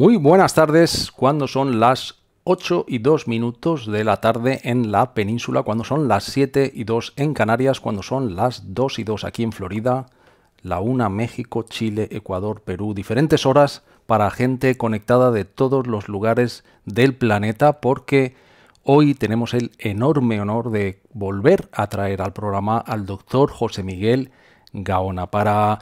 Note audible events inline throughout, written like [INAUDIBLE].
Muy buenas tardes, cuando son las 8 y 2 minutos de la tarde en la península, cuando son las 7 y 2 en Canarias, cuando son las 2 y 2 aquí en Florida, la 1 México, Chile, Ecuador, Perú, diferentes horas para gente conectada de todos los lugares del planeta porque hoy tenemos el enorme honor de volver a traer al programa al doctor José Miguel Gaona para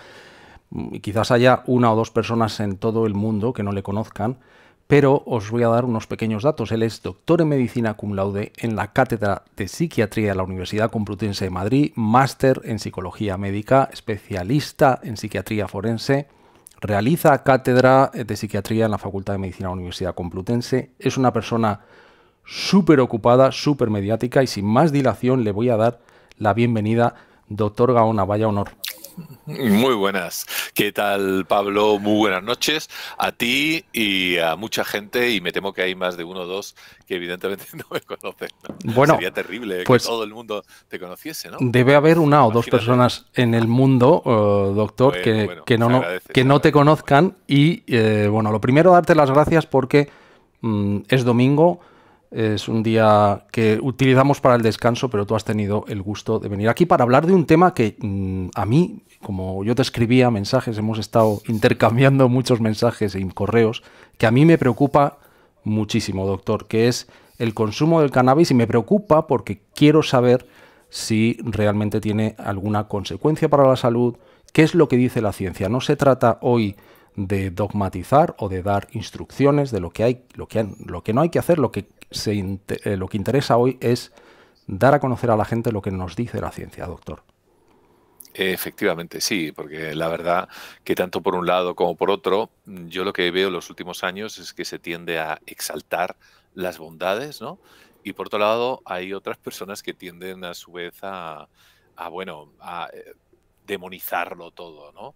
Mm, quizás haya una o dos personas en todo el mundo que no le conozcan, pero os voy a dar unos pequeños datos. Él es doctor en medicina cum laude en la cátedra de psiquiatría de la Universidad Complutense de Madrid, máster en psicología médica, especialista en psiquiatría forense, realiza cátedra de psiquiatría en la Facultad de Medicina de la Universidad Complutense, es una persona súper ocupada, súper mediática y sin más dilación le voy a dar la bienvenida, doctor Gaona, vaya honor. Muy buenas. ¿Qué tal, Pablo? Muy buenas noches a ti y a mucha gente. Y me temo que hay más de uno o dos que evidentemente [LAUGHS] no me conocen. Bueno, sería terrible pues, que todo el mundo te conociese, ¿no? Debe haber una o dos personas en el mundo, eh, doctor, que, no, te conozcan. Y eh, bueno, lo primero, darte las gracias porque mm, es domingo. Es un día que utilizamos para el descanso, pero tú has tenido el gusto de venir aquí para hablar de un tema que mm, a mí, como yo te escribía mensajes, hemos estado intercambiando muchos mensajes y correos, que a mí me preocupa muchísimo, doctor, que es el consumo del cannabis y me preocupa porque quiero saber si realmente tiene alguna consecuencia para la salud, qué es lo que dice la ciencia. No se trata hoy de dogmatizar o de dar instrucciones de lo que hay, lo que, lo que no hay que hacer, lo que, se, eh, lo que interesa hoy es dar a conocer a la gente lo que nos dice la ciencia, doctor. Efectivamente, sí, porque la verdad que tanto por un lado como por otro, yo lo que veo en los últimos años es que se tiende a exaltar las bondades, ¿no? Y por otro lado, hay otras personas que tienden a su vez a, a bueno, a eh, demonizarlo todo, ¿no?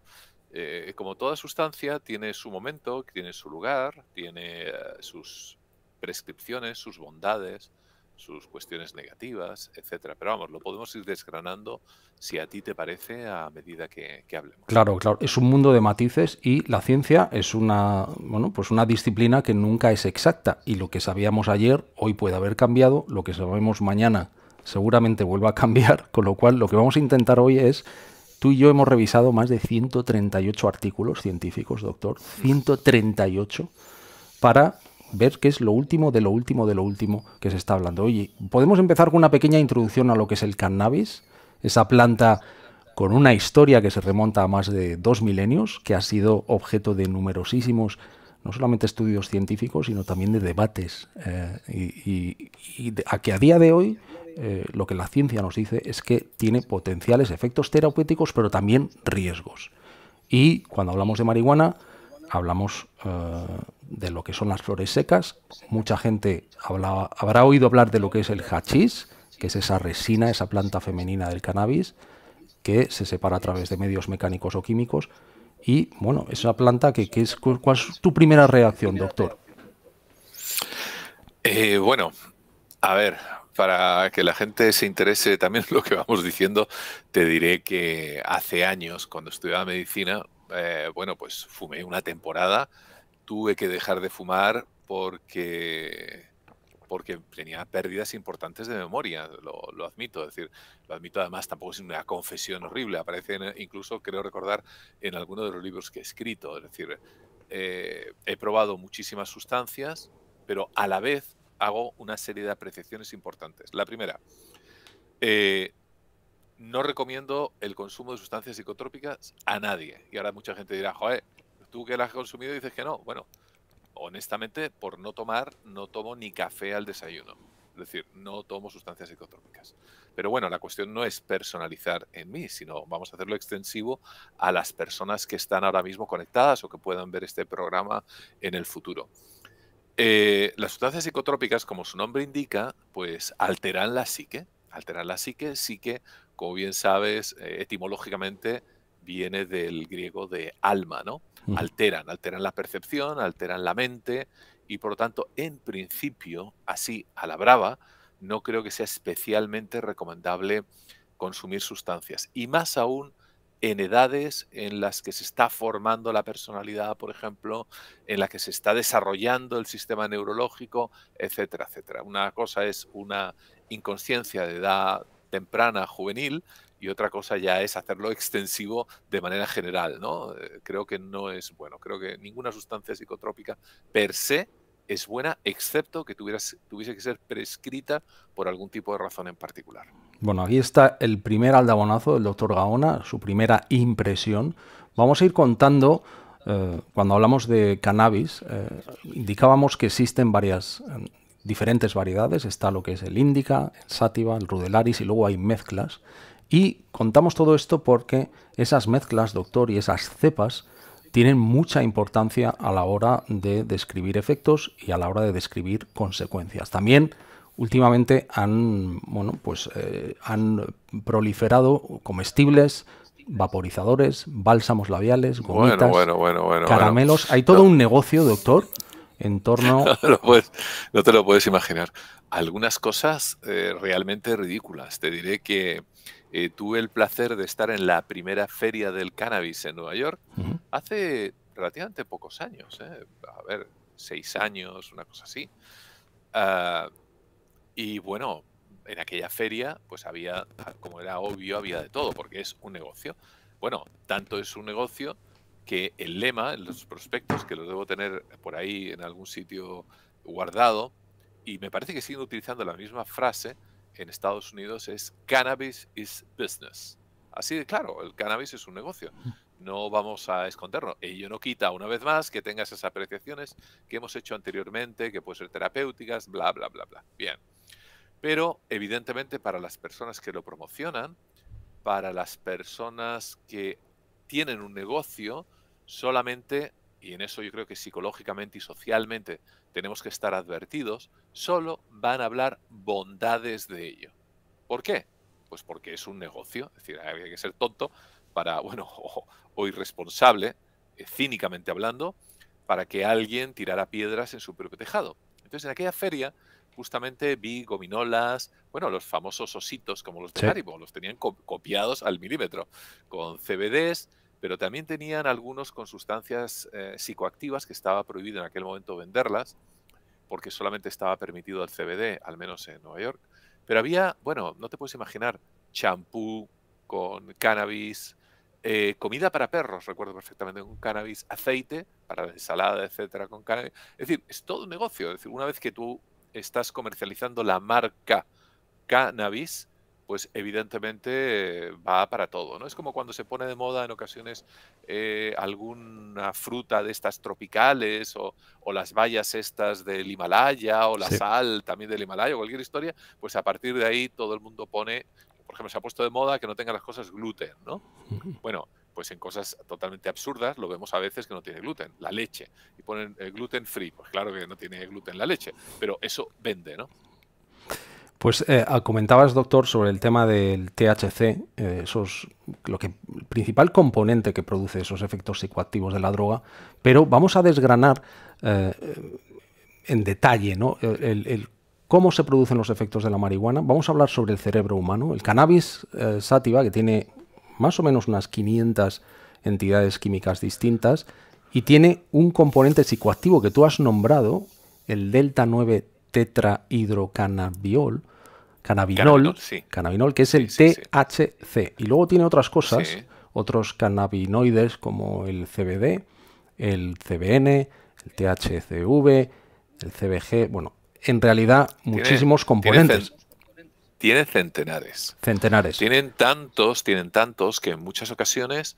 Eh, como toda sustancia, tiene su momento, tiene su lugar, tiene eh, sus prescripciones, sus bondades, sus cuestiones negativas, etcétera. Pero vamos, lo podemos ir desgranando si a ti te parece a medida que, que, hablemos. Claro, claro, es un mundo de matices y la ciencia es una, bueno, pues una disciplina que nunca es exacta y lo que sabíamos ayer hoy puede haber cambiado, lo que sabemos mañana seguramente vuelva a cambiar, [LAUGHS] con lo cual lo que vamos a intentar hoy es Tú y yo hemos revisado más de 138 artículos científicos, doctor. 138 para ver qué es lo último de lo último de lo último que se está hablando. Oye, podemos empezar con una pequeña introducción a lo que es el cannabis, esa planta con una historia que se remonta a más de dos milenios, que ha sido objeto de numerosísimos, no solamente estudios científicos, sino también de debates, eh, y a que a día de hoy eh, lo que la ciencia nos dice es que tiene potenciales efectos terapéuticos, pero también riesgos. Y cuando hablamos de marihuana, hablamos eh, de lo que son las flores secas. Mucha gente habrá oído hablar de lo que es el hachís, que es esa resina, esa planta femenina del cannabis, que se separa a través de medios mecánicos o químicos. Y bueno, esa planta que, es, ¿cuál es tu primera reacción, doctor? Eh, bueno, a ver, para que la gente se interese también en [LAUGHS] lo que vamos diciendo, te diré que hace años, cuando estudiaba medicina, eh, bueno, pues fumé una temporada, tuve que dejar de fumar porque porque tenía pérdidas importantes de memoria, lo, admito, decir, lo admito además, tampoco es una confesión horrible, aparece incluso, creo recordar, en alguno de los libros que he escrito, es decir, eh, he probado muchísimas sustancias, pero a la vez hago una serie de apreciaciones importantes. La primera, eh, no recomiendo el consumo de sustancias psicotrópicas a nadie. Y ahora mucha gente dirá, joder, tú que las has consumido dices que no. Bueno, honestamente, por no tomar, no tomo ni café al desayuno. Es decir, no tomo sustancias psicotrópicas. Pero bueno, la cuestión no es personalizar en mí, sino vamos a hacerlo extensivo a las personas que están ahora mismo conectadas o que puedan ver este programa en el futuro. Eh, las sustancias psicotrópicas, como su nombre indica, pues alteran la psique. Alteran la psique, psique, como bien sabes, eh, etimológicamente viene del griego de alma, ¿no? Alteran, alteran la percepción, alteran la mente y por lo tanto, en principio, así a la brava, no creo que sea especialmente recomendable consumir sustancias y más aún en edades en las que se está formando la personalidad, por ejemplo, en la que se está desarrollando el sistema neurológico, etcétera, etcétera. Una cosa es una inconsciencia de edad temprana, juvenil, y otra cosa ya es hacerlo extensivo de manera general, ¿no? Eh, creo que no es bueno, creo que ninguna sustancia psicotrópica per se es buena, excepto que tuviese que ser prescrita por algún tipo de razón en particular. Bueno, aquí está el primer aldabonazo del doctor Gaona, su primera impresión. Vamos a ir contando, eh, cuando hablamos de cannabis, eh, indicábamos que existen varias, eh, diferentes variedades. Está lo que es el índica, el sativa, el rudelaris y luego hay mezclas. Y contamos todo esto porque esas mezclas, doctor, y esas cepas tienen mucha importancia a la hora de describir efectos y a la hora de describir consecuencias. También últimamente han, bueno, pues, eh, han proliferado comestibles, vaporizadores, bálsamos labiales, gomitas, caramelos. Hay todo un negocio, doctor, en torno... [LAUGHS] No te lo puedes, no te lo puedes imaginar. Algunas cosas eh, realmente ridículas. Te diré que eh, tuve el placer de estar en la primera feria del cannabis en Nueva York hace relativamente pocos años. A ver, seis años, una cosa así. Ah, y bueno, en aquella feria, pues había, ah, como era obvio, había de todo, porque es un negocio. Bueno, tanto es un negocio que el lema, los prospectos, que los debo tener por ahí en algún sitio guardado, y me parece que siguen utilizando la misma frase en Estados Unidos, es cannabis is business. Así de claro, el cannabis es un negocio. No vamos a esconderlo Ello no quita, una vez más, que tenga esas apreciaciones que hemos hecho anteriormente, que pueden ser terapéuticas, bla, bla, bla, bla. Bien. Pero evidentemente para las personas que lo promocionan, para las personas que tienen un negocio, solamente, y en eso yo creo que psicológicamente y socialmente tenemos que estar advertidos, solo van a hablar bondades de ello. ¿Por qué? Pues porque es un negocio, es decir, hay que ser tonto para, bueno, [LAUGHS] o, irresponsable, eh, cínicamente hablando, para que alguien tirara piedras en su propio tejado. Entonces, en aquella feria justamente vi gominolas, bueno, los famosos ositos como los de los tenían copiados al milímetro, con CBDs, pero también tenían algunos con sustancias eh, psicoactivas que estaba prohibido en aquel momento venderlas, porque solamente estaba permitido el CBD, al menos en Nueva York. Pero había, bueno, no te puedes imaginar, champú con cannabis, eh, comida para perros, recuerdo perfectamente, con cannabis, aceite para ensalada, etcétera, con cannabis. Es decir, es todo un negocio. Es decir, una vez que tú estás comercializando la marca cannabis, pues evidentemente eh, va para todo, ¿no? Es como cuando se pone de moda en ocasiones eh, alguna fruta de estas tropicales o, las bayas estas del Himalaya o la sal también del Himalaya o cualquier historia, pues a partir de ahí todo el mundo pone, por ejemplo, se ha puesto de moda que no tenga las cosas gluten, ¿no? Bueno, pues en cosas totalmente absurdas, lo vemos a veces que no tiene gluten, la leche, y ponen gluten free, pues claro que no tiene gluten la leche, pero eso vende, ¿no? Pues eh, ah, comentabas, doctor, sobre el tema del THC, eh, esos, lo que, el principal componente que produce esos efectos psicoactivos de la droga, pero vamos a desgranar eh, en detalle ¿no? el, cómo se producen los efectos de la marihuana. Vamos a hablar sobre el cerebro humano. El cannabis sativa, que tiene más o menos unas 500 entidades químicas distintas y tiene un componente psicoactivo que tú has nombrado, el delta 9 tetrahidrocannabiol, cannabinol, que es el THC. Y luego tiene otras cosas, otros cannabinoides como el CBD, el CBN, el THCV, el CBG, bueno, en realidad muchísimos componentes tiene centenares. Centenares. Tienen tantos, tienen tantos que en muchas ocasiones,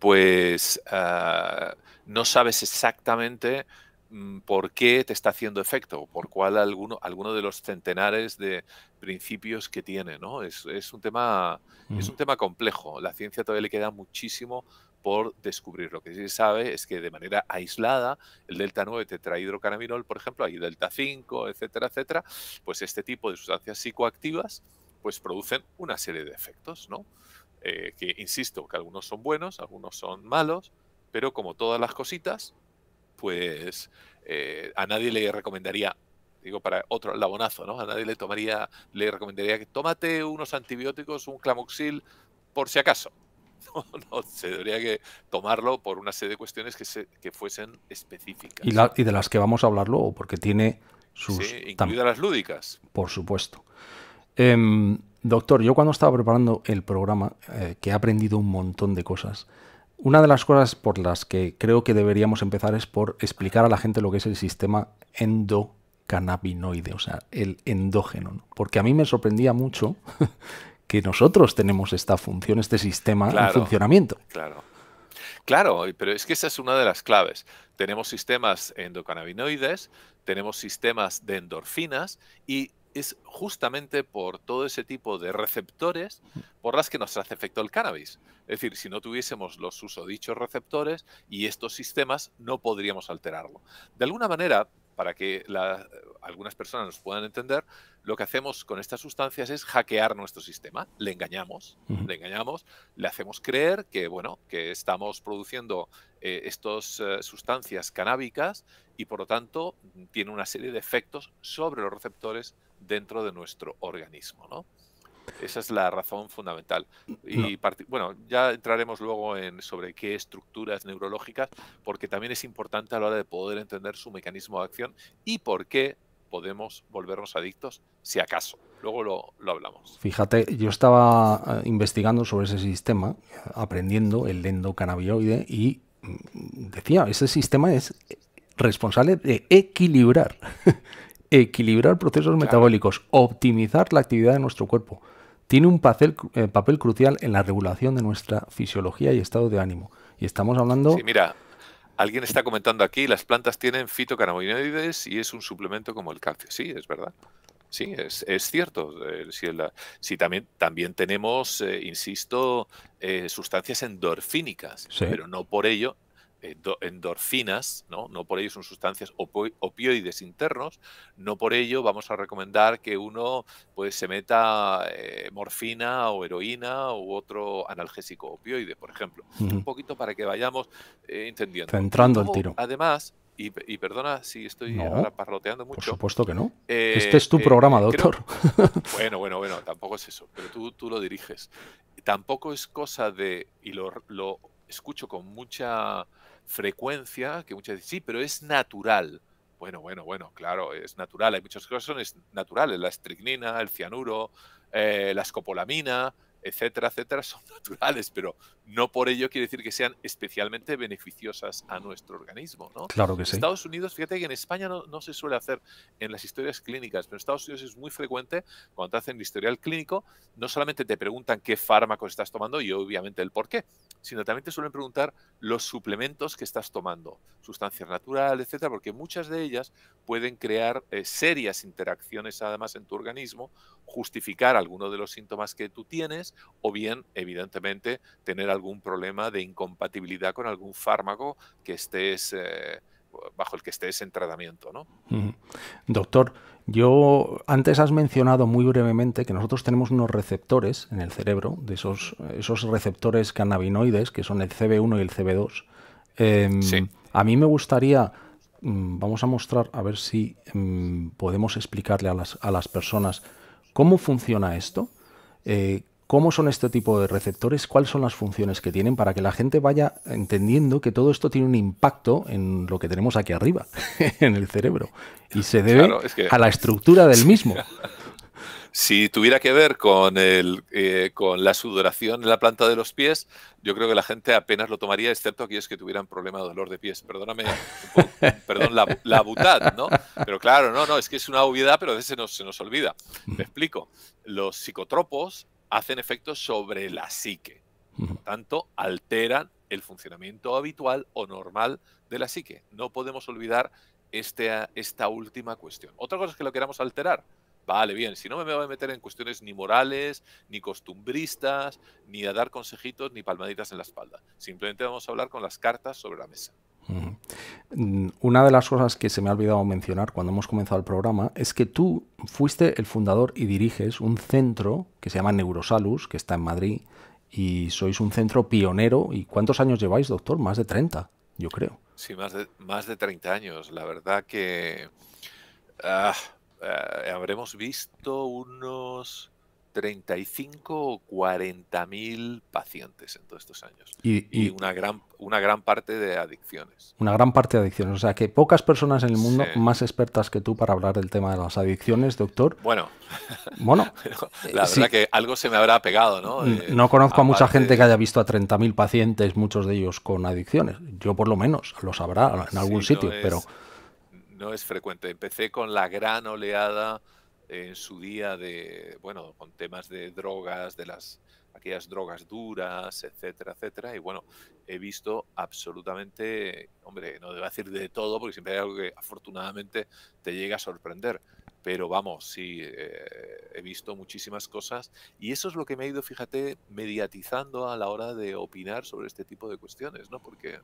pues ah, no sabes exactamente mm, por qué te está haciendo efecto, por cuál alguno, alguno de los centenares de principios que tiene, ¿no? Es, un tema, es un tema complejo. La ciencia todavía le queda muchísimo por descubrir. Lo que sí se sabe es que de manera aislada, el delta 9 tetrahidrocanabinol, por ejemplo, hay delta 5, etcétera, etcétera, pues este tipo de sustancias psicoactivas pues producen una serie de efectos, ¿no? Eh, que insisto, que algunos son buenos, algunos son malos, pero como todas las cositas, pues eh, a nadie le recomendaría digo, para otro labonazo, ¿no? A nadie le tomaría, le recomendaría que tómate unos antibióticos, un clamoxil, por si acaso. [LAUGHS] No, se debería que tomarlo por una serie de cuestiones que, fuesen específicas. Y, de las que vamos a hablar luego, porque tiene sus... Sí, incluidas las lúdicas. Por supuesto. Em, doctor, yo cuando estaba preparando el programa, eh, que he aprendido un montón de cosas, una de las cosas por las que creo que deberíamos empezar es por explicar a la gente lo que es el sistema endocannabinoide, o sea, el endógeno. Porque a mí me sorprendía mucho [LAUGHS] que nosotros tenemos esta función, este sistema en funcionamiento. Claro. Claro, pero es que esa es una de las claves. Tenemos sistemas endocannabinoides, tenemos sistemas de endorfinas y es justamente por todo ese tipo de receptores por las que nos hace efecto el cannabis. Es decir, si no tuviésemos los usodichos receptores y estos sistemas, no podríamos alterarlo. De alguna manera, para que algunas personas nos puedan entender, lo que hacemos con estas sustancias es hackear nuestro sistema. Le engañamos, le engañamos, le hacemos creer que, bueno, que estamos produciendo eh, estas eh, sustancias canábicas y por lo tanto tiene una serie de efectos sobre los receptores dentro de nuestro organismo. ¿no? Esa es la razón fundamental. Y bueno, ya entraremos luego en sobre qué estructuras neurológicas, porque también es importante a la hora de poder entender su mecanismo de acción y por qué podemos volvernos adictos, si acaso. Luego lo, hablamos. Fíjate, yo estaba eh, investigando sobre ese sistema, aprendiendo el endocannabinoide y mm, decía, ese sistema es responsable de equilibrar, [LAUGHS] equilibrar procesos metabólicos, optimizar la actividad de nuestro cuerpo tiene un papel, eh, papel crucial en la regulación de nuestra fisiología y estado de ánimo. Y estamos hablando... Sí, mira, alguien está comentando aquí, las plantas tienen fitocannabinoides y es un suplemento como el calcio. Sí, es verdad. Sí, es, es cierto. Eh, si, también, también tenemos, eh, insisto, sustancias endorfínicas, pero no por ello endorfinas, ¿no? no por ello son sustancias opioides internos, no por ello vamos a recomendar que uno pues, se meta eh, morfina o heroína u otro analgésico opioide, por ejemplo. Un poquito para que vayamos eh, entendiendo. Entrando el tiro. Además, y, perdona si estoy ahora parroteando mucho. Por supuesto que no. Eh, este es tu programa, doctor. [LAUGHS] bueno, bueno, bueno, tampoco es eso, pero tú, tú lo diriges. Tampoco es cosa de, y lo, lo escucho con mucha frecuencia que muchas dicen, sí, pero es natural. Bueno, bueno, bueno, claro, es natural. Hay muchas cosas que son naturales, la estricnina, el cianuro, eh, la escopolamina, etcétera, etcétera, son [LAUGHS] naturales, pero no por ello quiere decir que sean especialmente beneficiosas a nuestro organismo. ¿no? Claro que en Estados Unidos, fíjate que en España no, se suele hacer en las historias clínicas, pero en Estados Unidos es muy frecuente cuando te hacen el historial clínico, no solamente te preguntan qué fármacos estás tomando y obviamente el por qué, sino también te suelen preguntar los suplementos que estás tomando, sustancias naturales, etcétera, porque muchas de ellas pueden crear eh, serias interacciones además en tu organismo, justificar algunos de los síntomas que tú tienes o bien, evidentemente, tener algún problema de incompatibilidad con algún fármaco que estés... Eh, bajo el que estés en tratamiento, ¿no? Doctor, yo antes has mencionado muy brevemente que nosotros tenemos unos receptores en el cerebro, de esos, esos receptores cannabinoides, que son el CB1 y el CB2. Em, a mí me gustaría, mm, vamos a mostrar, a ver si em, podemos explicarle a las, personas cómo funciona esto. Eh, cómo son este tipo de receptores, cuáles son las funciones que tienen, para que la gente vaya entendiendo que todo esto tiene un impacto en lo que tenemos aquí arriba, [LAUGHS] en el cerebro, y se debe a la estructura del mismo. [LAUGHS] si tuviera que ver con, el, eh, con la sudoración en la planta de los pies, yo creo que la gente apenas lo tomaría, excepto aquellos que tuvieran problema de dolor de pies. Perdóname, [LAUGHS] perdón, la, butad, ¿no? Pero claro, no, no, es que es una obviedad, pero a veces se se nos olvida. Mm. Me explico. Los psicotropos hacen efectos sobre la psique. Por tanto, alteran el funcionamiento habitual o normal de la psique. No podemos olvidar este, esta última cuestión. Otra cosa es que lo queramos alterar. Vale, bien, si no me voy a meter en cuestiones ni morales, ni costumbristas, ni a dar consejitos, ni palmaditas en la espalda. Simplemente vamos a hablar con las cartas sobre la mesa. Una de las cosas que se me ha olvidado mencionar cuando hemos comenzado el programa es que tú fuiste el fundador y diriges un centro que se llama Neurosalus, que está en Madrid, y sois un centro pionero. ¿Y cuántos años lleváis, doctor? Más de 30, yo creo. Sí, más de, más de 30 años. La verdad que ah, eh, habremos visto unos 35 o 40 mil pacientes en todos estos años. Y, una, gran, una gran parte de adicciones. Una gran parte de adicciones. O sea que pocas personas en el mundo más expertas que tú para hablar del tema de las adicciones, doctor. Bueno, bueno [LAUGHS] la verdad que algo se me habrá pegado, ¿no? Eh, no conozco a mucha gente que haya visto a 30.000 pacientes, muchos de ellos con adicciones. Yo por lo menos lo sabrá en algún sitio, pero... No es frecuente. Empecé con la gran oleada eh, en su día de, bueno, con temas de drogas, de las aquellas drogas duras, etcétera, etcétera. Y bueno, he visto absolutamente, hombre, no debo decir de todo, porque siempre hay algo que afortunadamente te llega a sorprender. Pero vamos, sí, eh, he visto muchísimas cosas y eso es lo que me ha ido, fíjate, mediatizando a la hora de opinar sobre este tipo de cuestiones, ¿no? Porque,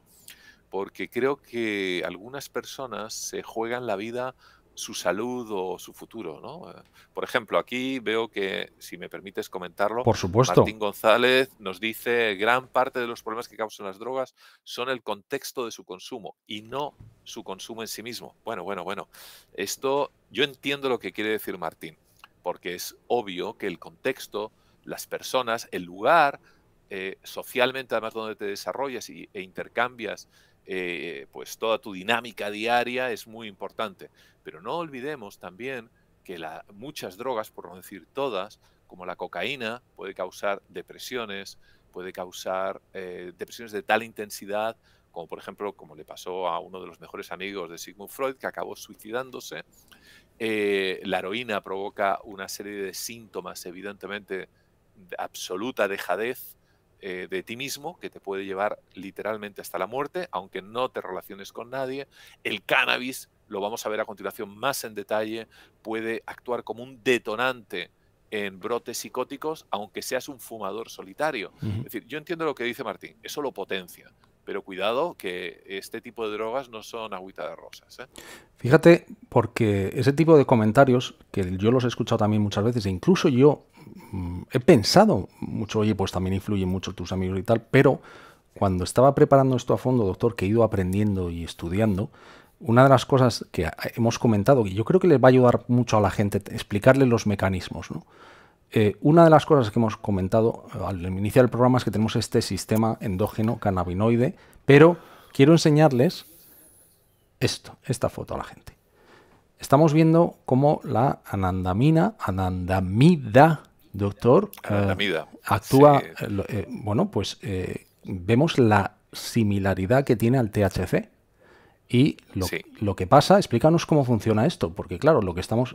porque creo que algunas personas se juegan la vida su salud o su futuro. ¿no? Eh, por ejemplo, aquí veo que, si me permites comentarlo, Por Martín González nos dice gran parte de los problemas que causan las drogas son el contexto de su consumo y no su consumo en sí mismo. Bueno, bueno, bueno. Esto yo entiendo lo que quiere decir Martín, porque es obvio que el contexto, las personas, el lugar, eh, socialmente además donde te desarrollas y, e intercambias eh, pues toda tu dinámica diaria es muy importante. Pero no olvidemos también que muchas drogas, por no decir todas, como la cocaína, puede causar depresiones, puede causar eh, depresiones de tal intensidad, como por ejemplo, como le pasó a uno de los mejores amigos de Sigmund Freud, que acabó suicidándose. Eh, la heroína provoca una serie de síntomas, evidentemente, de absoluta dejadez, eh, de ti mismo que te puede llevar literalmente hasta la muerte, aunque no te relaciones con nadie. El cannabis, lo vamos a ver a continuación más en detalle, puede actuar como un detonante en brotes psicóticos, aunque seas un fumador solitario. Es decir, yo entiendo lo que dice Martín, eso lo potencia. Pero cuidado que este tipo de drogas no son agüita de rosas. ¿eh? Fíjate, porque ese tipo de comentarios, que yo los he escuchado también muchas veces, e incluso yo mm, he pensado mucho, oye, pues también influyen mucho tus amigos y tal, pero cuando estaba preparando esto a fondo, doctor, que he ido aprendiendo y estudiando, una de las cosas que hemos comentado, y yo creo que les va a ayudar mucho a la gente, explicarle los mecanismos, ¿no? Eh, una de las cosas que hemos comentado eh, al iniciar el programa es que tenemos este sistema endógeno cannabinoide, pero quiero enseñarles esto, esta foto a la gente. Estamos viendo cómo la anandamina, anandamida, doctor, eh, anandamida, actúa. bueno, pues vemos la similaridad que tiene al THC. Y lo, que pasa, explícanos cómo funciona esto, porque claro, lo que estamos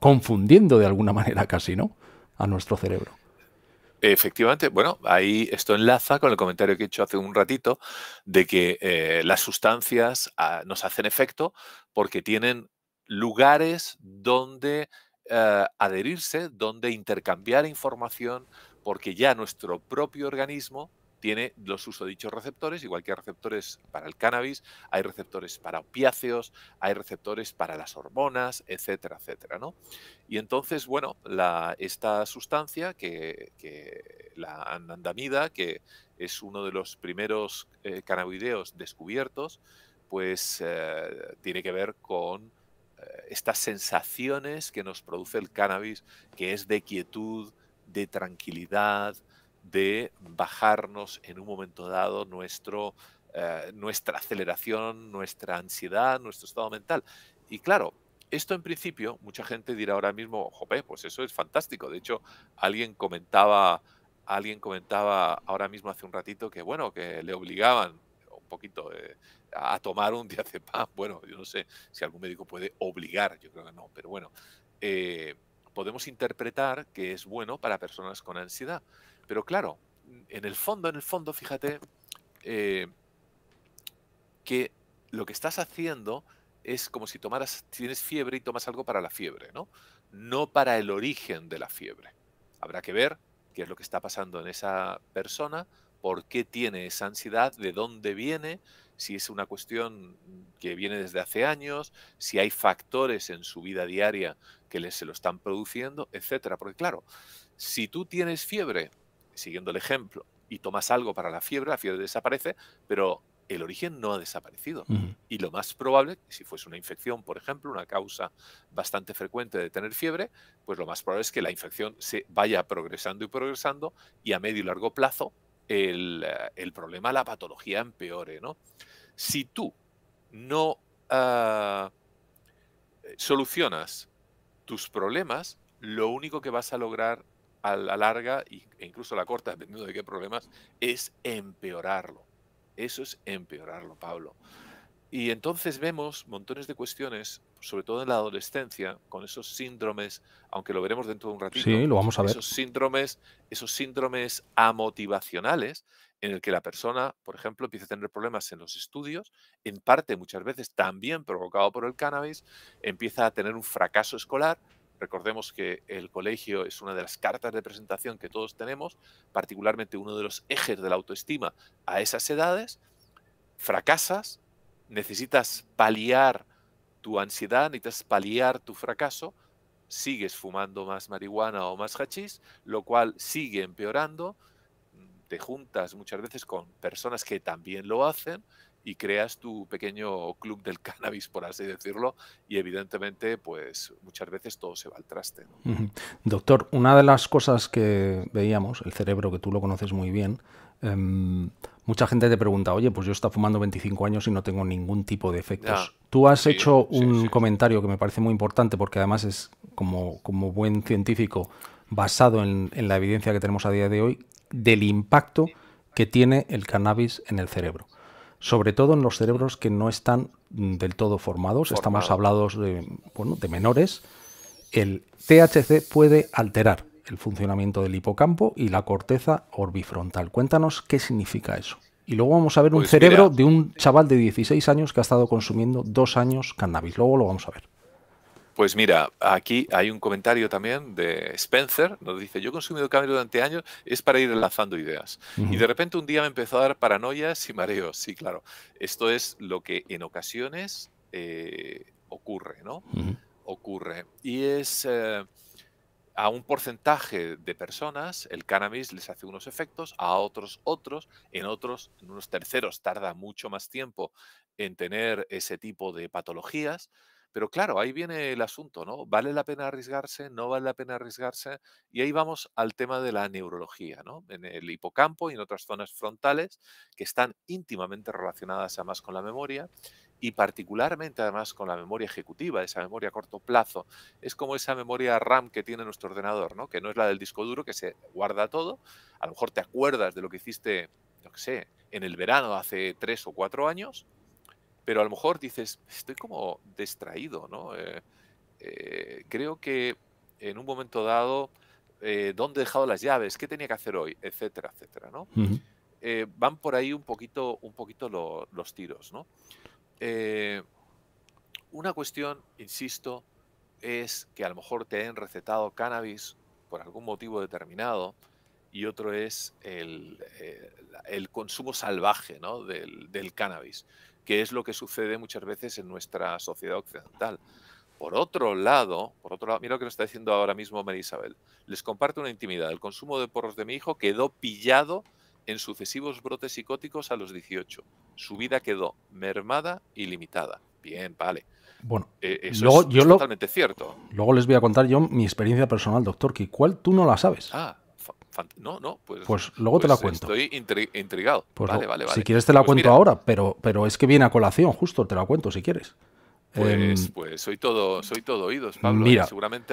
confundiendo de alguna manera casi, ¿no? a nuestro cerebro. Efectivamente, bueno, ahí esto enlaza con el comentario que he hecho hace un ratito de que eh, las sustancias ah, nos hacen efecto porque tienen lugares donde eh, adherirse, donde intercambiar información, porque ya nuestro propio organismo tiene los dichos receptores, igual que hay receptores para el cannabis, hay receptores para opiáceos, hay receptores para las hormonas, etcétera, etcétera. ¿no? Y entonces, bueno, esta sustancia, que, la andamida, que es uno de los primeros eh, cannabinoides descubiertos, pues eh, tiene que ver con eh, estas sensaciones que nos produce el cannabis, que es de quietud, de tranquilidad, de bajarnos en un momento dado eh, nuestra aceleración, nuestra ansiedad, nuestro estado mental. Y claro, esto en principio, mucha gente dirá ahora mismo, jope, pues eso es fantástico. De hecho, alguien comentaba, alguien comentaba ahora mismo hace un ratito que bueno, que le obligaban un poquito eh, a tomar un [LAUGHS] diazepam. Bueno, yo no sé si algún médico puede obligar, yo creo que no, pero bueno, eh, podemos interpretar que es bueno para personas con ansiedad. Pero claro, en el fondo, en el fondo, fíjate eh, que lo que estás haciendo es como si tomaras, tienes fiebre y tomas algo para la fiebre, ¿no? No para el origen de la fiebre. Habrá que ver qué es lo que está pasando en esa persona, por qué tiene esa ansiedad, de dónde viene, si es una cuestión que viene desde hace años, si hay factores en su vida diaria que se lo están produciendo, etcétera. Porque claro, si tú tienes fiebre siguiendo el ejemplo, y tomas algo para la fiebre, la fiebre desaparece, pero el origen no ha desaparecido. Y lo más probable, si fuese una infección, por ejemplo, una causa bastante frecuente de tener fiebre, pues lo más probable es que la infección se vaya progresando y progresando y a medio y largo plazo el, problema, la patología empeore. ¿no? Si tú no ah, eh, solucionas tus problemas, lo único que vas a lograr a la larga e incluso a la corta, dependiendo de qué problemas, es empeorarlo. Eso es empeorarlo, Pablo. Y entonces vemos montones de cuestiones, sobre todo en la adolescencia, con esos síndromes, aunque lo veremos dentro de un ratito. Sí, lo vamos a ver. Esos síndromes, esos síndromes amotivacionales, en el que la persona, por ejemplo, empieza a tener problemas en los estudios, en parte muchas veces también provocado por el cannabis, empieza a tener un fracaso escolar, Recordemos que el colegio es una de las cartas de presentación que todos tenemos, particularmente uno de los ejes de la autoestima a esas edades. Fracasas, necesitas paliar tu ansiedad, necesitas paliar tu fracaso, sigues fumando más marihuana o más hachís, lo cual sigue empeorando, te juntas muchas veces con personas que también lo hacen y creas tu pequeño club del cannabis, por así decirlo, y evidentemente, pues muchas veces todo se va al traste. Doctor, una de las cosas que veíamos, el cerebro, que tú lo conoces muy bien, em, mucha gente te pregunta, oye, pues yo estoy fumando 25 años y no tengo ningún tipo de efectos. tú has hecho un comentario que me parece muy importante, porque además es como, buen científico, basado en la evidencia que tenemos a día de hoy, del impacto que tiene el cannabis en el cerebro sobre todo en los cerebros que no están del todo formados, estamos hablados de, bueno, de menores, el THC puede alterar el funcionamiento del hipocampo y la corteza orbifrontal. Cuéntanos qué significa eso. Y luego vamos a ver un pues cerebro de un chaval de 16 años que ha estado consumiendo dos años cannabis. Luego lo vamos a ver. Pues mira, aquí hay un comentario también de Spencer, nos dice, yo he consumido cannabis durante años, es para ir lanzando ideas. Y de repente un día me empezó a dar paranoias y mareos. Sí, claro, esto es lo que en ocasiones eh, ocurre, ¿no? Ocurre. Y es... Eh, a un porcentaje de personas el cannabis les hace unos efectos, a otros otros, en otros, en unos terceros tarda mucho más tiempo en tener ese tipo de patologías pero claro, ahí viene el asunto, ¿no? ¿Vale la pena arriesgarse? ¿No vale la pena arriesgarse? Y ahí vamos al tema de la neurología, ¿no? En el hipocampo y en otras zonas frontales que están íntimamente relacionadas además con la memoria y particularmente además con la memoria ejecutiva, esa memoria a corto plazo. Es como esa memoria RAM que tiene nuestro ordenador, ¿no? Que no es la del disco duro que se guarda todo. A lo mejor te acuerdas de lo que hiciste, no sé, en el verano hace tres o cuatro años pero a lo mejor dices, estoy como distraído, ¿no? Eh, eh, creo que en un momento dado, eh, ¿dónde he dejado las llaves? ¿Qué tenía que hacer hoy? Etcétera, etcétera, ¿no? van por ahí un poquito, un poquito los tiros, ¿no? una cuestión, insisto, es que a lo mejor te han recetado cannabis por algún motivo determinado, y otro es el, consumo salvaje ¿no? del, cannabis es lo que sucede muchas veces en nuestra sociedad occidental. Por otro lado, por otro lado, mira lo que nos está diciendo ahora mismo María Isabel. Les comparto una intimidad. El consumo de porros de mi hijo quedó pillado en sucesivos brotes psicóticos a los 18. Su vida quedó mermada y limitada. Bien, vale. Bueno, e, eso es, totalmente cierto. Luego les voy a contar yo mi experiencia personal, doctor, que cuál tú no la sabes. Ah, no, no, pues. Pues luego te la pues cuento. Estoy intrigado. Pues vale, vale, vale. Si quieres te la pues cuento ahora, pero, pero es que viene a colación, justo, te la cuento si quieres. Pues, em, soy todo, soy todo oídos, Pablo. ¿eh? Mira, seguramente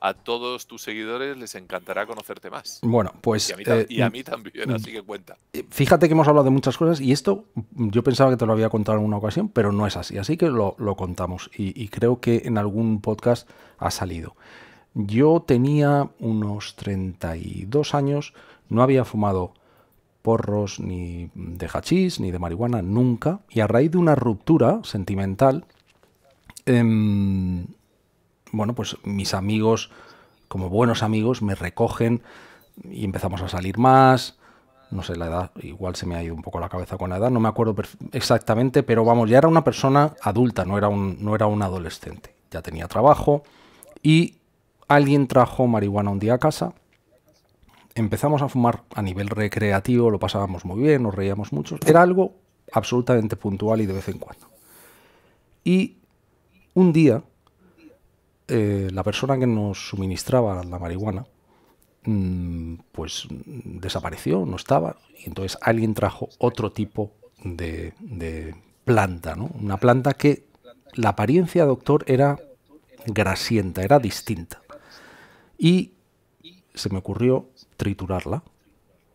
a, todos tus seguidores les encantará conocerte más. Bueno, pues. Y a, mí, eh, también, mm, así que cuenta. Eh, fíjate que hemos hablado de muchas cosas y esto yo pensaba que te lo había contado en alguna ocasión, pero no es así. Así que lo, contamos y creo que en algún podcast ha salido. Yo tenía unos 32 años, no había fumado porros ni de hachís ni de marihuana nunca, y a raíz de una ruptura sentimental, em, bueno, pues mis amigos, como buenos amigos, me recogen y empezamos a salir más, no sé la edad, igual se me ha ido un poco la cabeza con la edad, no me acuerdo exactamente, pero vamos, ya era una persona adulta, no era un, no era un adolescente, ya tenía trabajo y alguien trajo marihuana un día a casa, empezamos a fumar a nivel recreativo, lo pasábamos muy bien, nos reíamos mucho. Era algo absolutamente puntual y de vez en cuando. Y un día, eh, la persona que nos suministraba la marihuana, mm, pues desapareció, no estaba, y entonces alguien trajo otro tipo de, de planta, ¿no? Una planta que la apariencia, doctor, era grasienta, era distinta y se me ocurrió triturarla,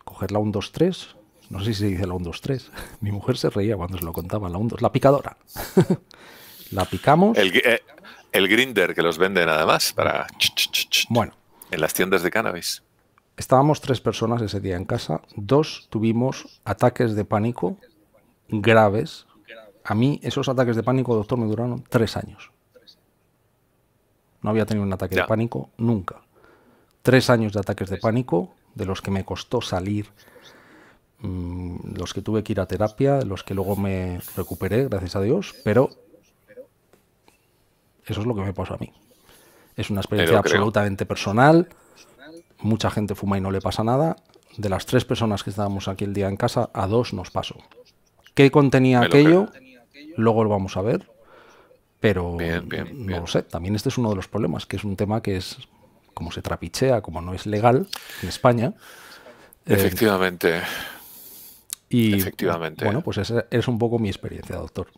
cogerla un 2-3, no sé si se dice la 1-2-3, [LAUGHS] mi mujer se reía cuando se lo contaba, la 1-2, la picadora. [LAUGHS] la picamos. Eh, el, grinder que los venden además para... Bueno. En las tiendas de cannabis. Estábamos tres personas ese día en casa, dos tuvimos ataques de pánico graves. A mí esos ataques de pánico, doctor, me duraron tres años. No había tenido un ataque de pánico nunca tres años de ataques de pánico, de los que me costó salir, mm, los que tuve que ir a terapia, los que luego me recuperé, gracias a Dios, pero eso es lo que me pasó a mí. Es una experiencia absolutamente personal. Mucha gente fuma y no le pasa nada. De las tres personas que estábamos aquí el día en casa, a dos nos pasó. ¿Qué contenía aquello? Luego lo vamos a ver. Pero no lo sé. También este es uno de los problemas, que es un tema que es como se trapichea, como no es legal en España. Eh, efectivamente. y efectivamente. Bueno, pues esa es un poco mi experiencia, doctor.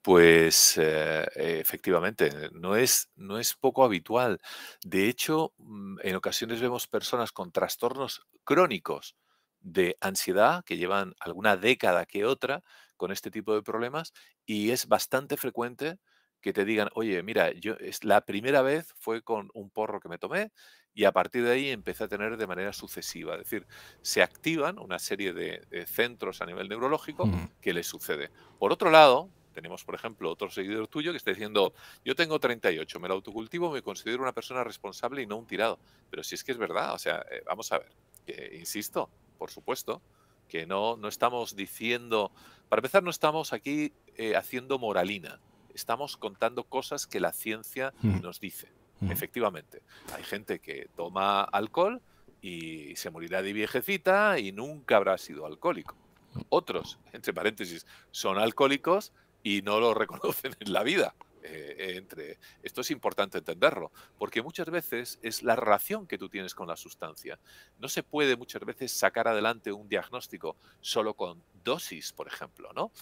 Pues eh, efectivamente, no es, no es poco habitual. De hecho, mm, en ocasiones vemos personas con trastornos crónicos de ansiedad que llevan alguna década que otra con este tipo de problemas y es bastante frecuente que te digan, oye, mira, yo es, la primera vez fue con un porro que me tomé y a partir de ahí empecé a tener de manera sucesiva. Es decir, se activan una serie de, centros a nivel neurológico que les sucede. Por otro lado, tenemos, por ejemplo, otro seguidor tuyo que está diciendo, yo tengo 38, me lo autocultivo, me considero una persona responsable y no un tirado. Pero si es que es verdad, o sea, eh, vamos a ver, insisto, por supuesto, que no, no estamos diciendo, para empezar, no estamos aquí eh, haciendo moralina estamos contando cosas que la ciencia nos dice. Efectivamente, hay gente que toma alcohol y se morirá de viejecita y nunca habrá sido alcohólico. Otros, entre paréntesis, son alcohólicos y no lo [LAUGHS] reconocen en la vida. Eh, entre esto es importante entenderlo porque muchas veces es la relación que tú tienes con la sustancia no se puede muchas veces sacar adelante un diagnóstico solo con dosis por ejemplo no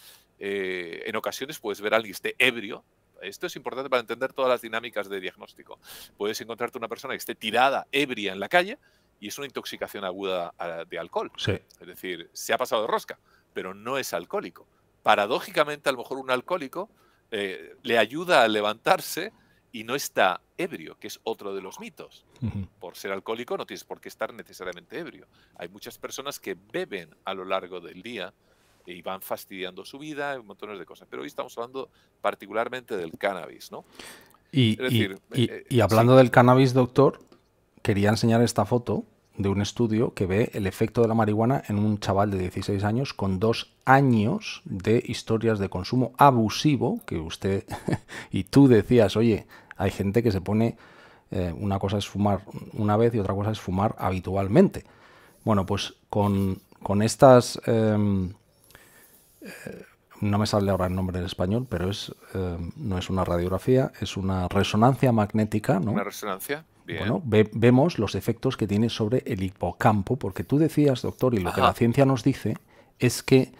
eh, en ocasiones puedes ver a alguien esté ebrio. Esto es importante para entender todas las dinámicas de diagnóstico. Puedes encontrarte una persona que esté tirada, ebria en la calle y es una intoxicación aguda ah, de alcohol. Es decir, se ha pasado de rosca, pero no es alcohólico. Paradójicamente, a lo mejor un alcohólico eh, le ayuda a levantarse y no está ebrio, que es otro de los mitos. Por ser alcohólico no tienes por qué estar necesariamente ebrio. Hay muchas personas que beben a lo largo del día y van fastidiando su vida, un montones de cosas. Pero hoy estamos hablando particularmente del cannabis, ¿no? Y, eh, eh, hablando del cannabis, doctor, quería enseñar esta foto de un estudio que ve el efecto de la marihuana en un chaval de 16 años con dos años de historias de consumo abusivo, que usted [LAUGHS] y tú decías, oye, hay gente que se pone, eh, una cosa es fumar una vez y otra cosa es fumar habitualmente. Bueno, pues con, estas em, eh, no me sale ahora el nombre en español, pero es eh, no es una radiografía, es una resonancia magnética, ¿no? Una resonancia. Bien. Bueno, vemos los efectos que tiene sobre el hipocampo, porque tú decías, doctor, y lo que la ciencia nos dice es que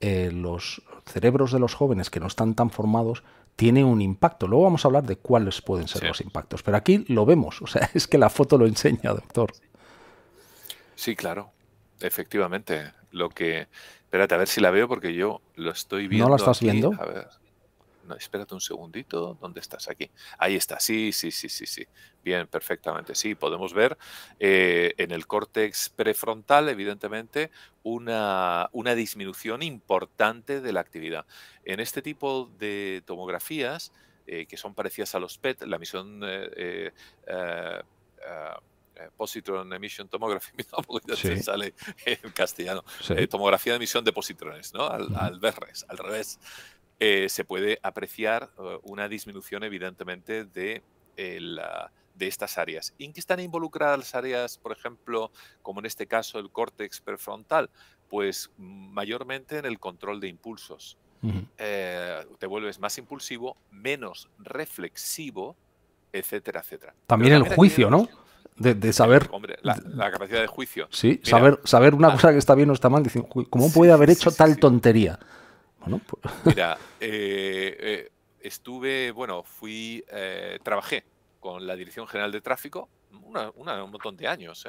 eh, los cerebros de los jóvenes que no están tan formados tienen un impacto. Luego vamos a hablar de cuáles pueden ser los impactos, pero aquí lo vemos, [LAUGHS] o sea, es que la foto lo enseña, doctor. Sí, claro, efectivamente. Lo que Espérate, a ver si la veo porque yo lo estoy viendo. ¿No la estás viendo? A No, espérate un segundito. ¿Dónde estás? Aquí. Ahí está. Sí, sí, sí, sí, sí. Bien, perfectamente. Sí, podemos ver eh, en el córtex prefrontal, evidentemente, una, disminución importante de la actividad. En este tipo de tomografías, eh, que son parecidas a los PET, la misión eh, positron emission tomography, [LAUGHS] no, sale en castellano, eh, tomografía de emisión de positrones, ¿no? Al, al revés, eh, se puede apreciar eh, una disminución evidentemente de, de estas áreas. ¿Y en qué están involucradas las áreas, por ejemplo, como en este caso el córtex prefrontal? Pues mm, mayormente en el control de impulsos. te vuelves más impulsivo, menos reflexivo, etcétera, etcétera. también el juicio, ¿no? de, saber. Hombre, la, capacidad de juicio. Sí, saber, saber una ah. cosa que está bien o está mal. ¿cómo puede haber hecho tal tontería? Bueno, pues [LAUGHS] Mira, eh, eh, estuve, bueno, fui, eh, trabajé con la Dirección General de Tráfico una, un montón de años.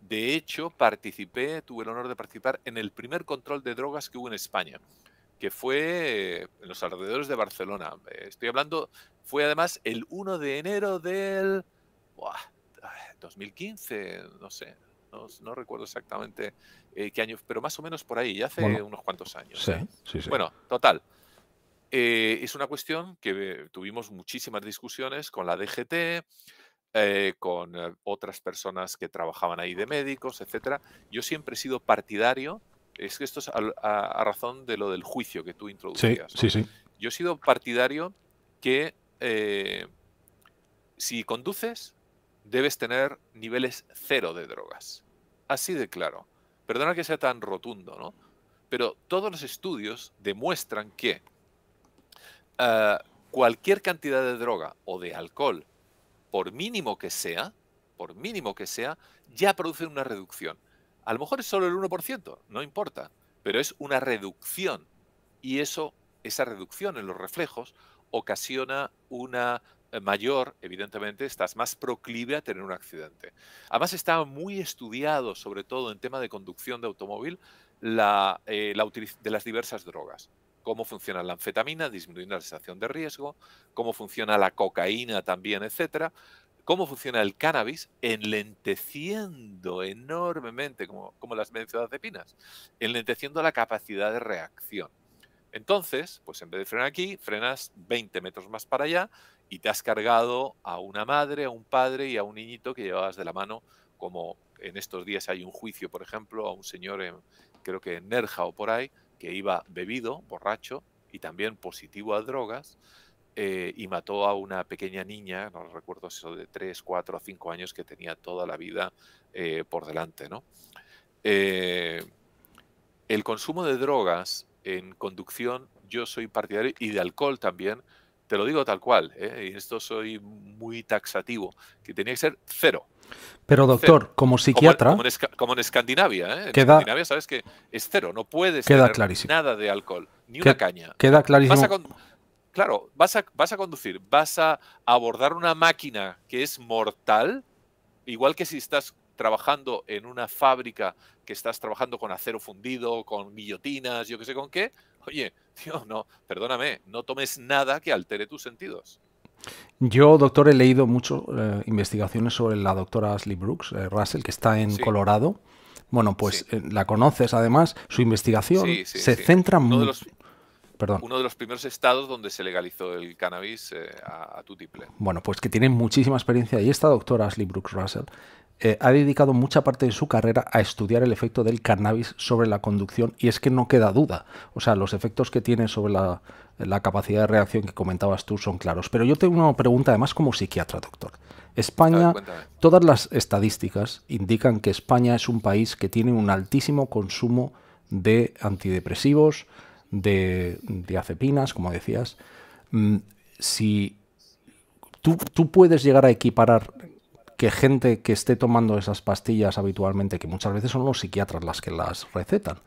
De hecho, participé, tuve el honor de participar en el primer control de drogas que hubo en España que fue en los alrededores de Barcelona. Estoy hablando, fue además el 1 de enero del... 2015, no sé, no, recuerdo exactamente eh, qué año, pero más o menos por ahí, ya hace unos cuantos años. Sí, ¿eh? sí, sí. Bueno, total. Eh, es una cuestión que tuvimos muchísimas discusiones con la DGT, con otras personas que trabajaban ahí de médicos, etcétera. Yo siempre he sido partidario, es que esto es a, razón de lo del juicio que tú introducías. sí, sí. Yo he sido partidario que si conduces, debes tener niveles cero de drogas. Así de claro. Perdona que sea tan rotundo, ¿no? Pero todos los estudios demuestran que ah, cualquier cantidad de droga o de alcohol, por mínimo que sea, por mínimo que sea, ya produce una reducción. A lo mejor es solo el 1%, no importa, pero es una reducción. Y eso, esa reducción en los reflejos ocasiona una mayor, evidentemente, estás más proclive a tener un accidente. Además, está muy estudiado, sobre todo en tema de conducción de automóvil, la, eh, de las diversas drogas cómo funciona la anfetamina, disminuyendo la sensación de riesgo, cómo funciona la cocaína también, etcétera, cómo funciona el cannabis, enlenteciendo enormemente, como, como las benzodiazepinas, enlenteciendo la capacidad de reacción. Entonces, pues en vez de frenar aquí, frenas 20 metros más para allá y te has cargado a una madre, a un padre y a un niñito que llevabas de la mano, como en estos días hay un juicio, por ejemplo, a un señor, creo que en Nerja o por ahí, que iba bebido, borracho y también positivo a drogas. Eh, y mató a una pequeña niña, no recuerdo si eso de 3, 4 o 5 años, que tenía toda la vida eh, por delante. ¿no? Eh, el consumo de drogas en conducción, yo soy partidario, y de alcohol también, te lo digo tal cual, ¿eh? y esto soy muy taxativo, que tenía que ser cero. Pero doctor, como psiquiatra... Como, en, Escandinavia, ¿eh? en Escandinavia sabes que es cero, no puedes queda clarísimo. nada de alcohol, ni una caña. Queda clarísimo. claro, vas a, vas a conducir, vas a abordar una máquina que es mortal, igual que si estás trabajando en una fábrica que estás trabajando con acero fundido, con guillotinas, yo qué sé con qué, Oye, tío, [LAUGHS] no, perdóname, no tomes nada que altere tus sentidos. Yo, doctor, he leído muchas eh, investigaciones sobre la doctora Ashley Brooks, eh, Russell, que está en Colorado. Bueno, pues eh, la conoces además. Su investigación se centra mucho. Perdón. uno de los primeros estados donde se legalizó el cannabis a, tu tutiple. Bueno, pues que tiene muchísima experiencia y esta doctora Ashley Brooks Russell eh, ha dedicado mucha parte de su carrera a estudiar el efecto del cannabis sobre la conducción y es que no queda duda. O sea, los efectos que tiene sobre la, capacidad de reacción que comentabas tú son claros. Pero yo tengo una pregunta además como psiquiatra, doctor. España, todas las estadísticas indican que España es un país que tiene un altísimo consumo de antidepresivos, de acepinas, como decías. Mm, si tú, tú puedes llegar a equiparar que gente que esté tomando esas pastillas habitualmente, que muchas veces son los psiquiatras las que las recetan,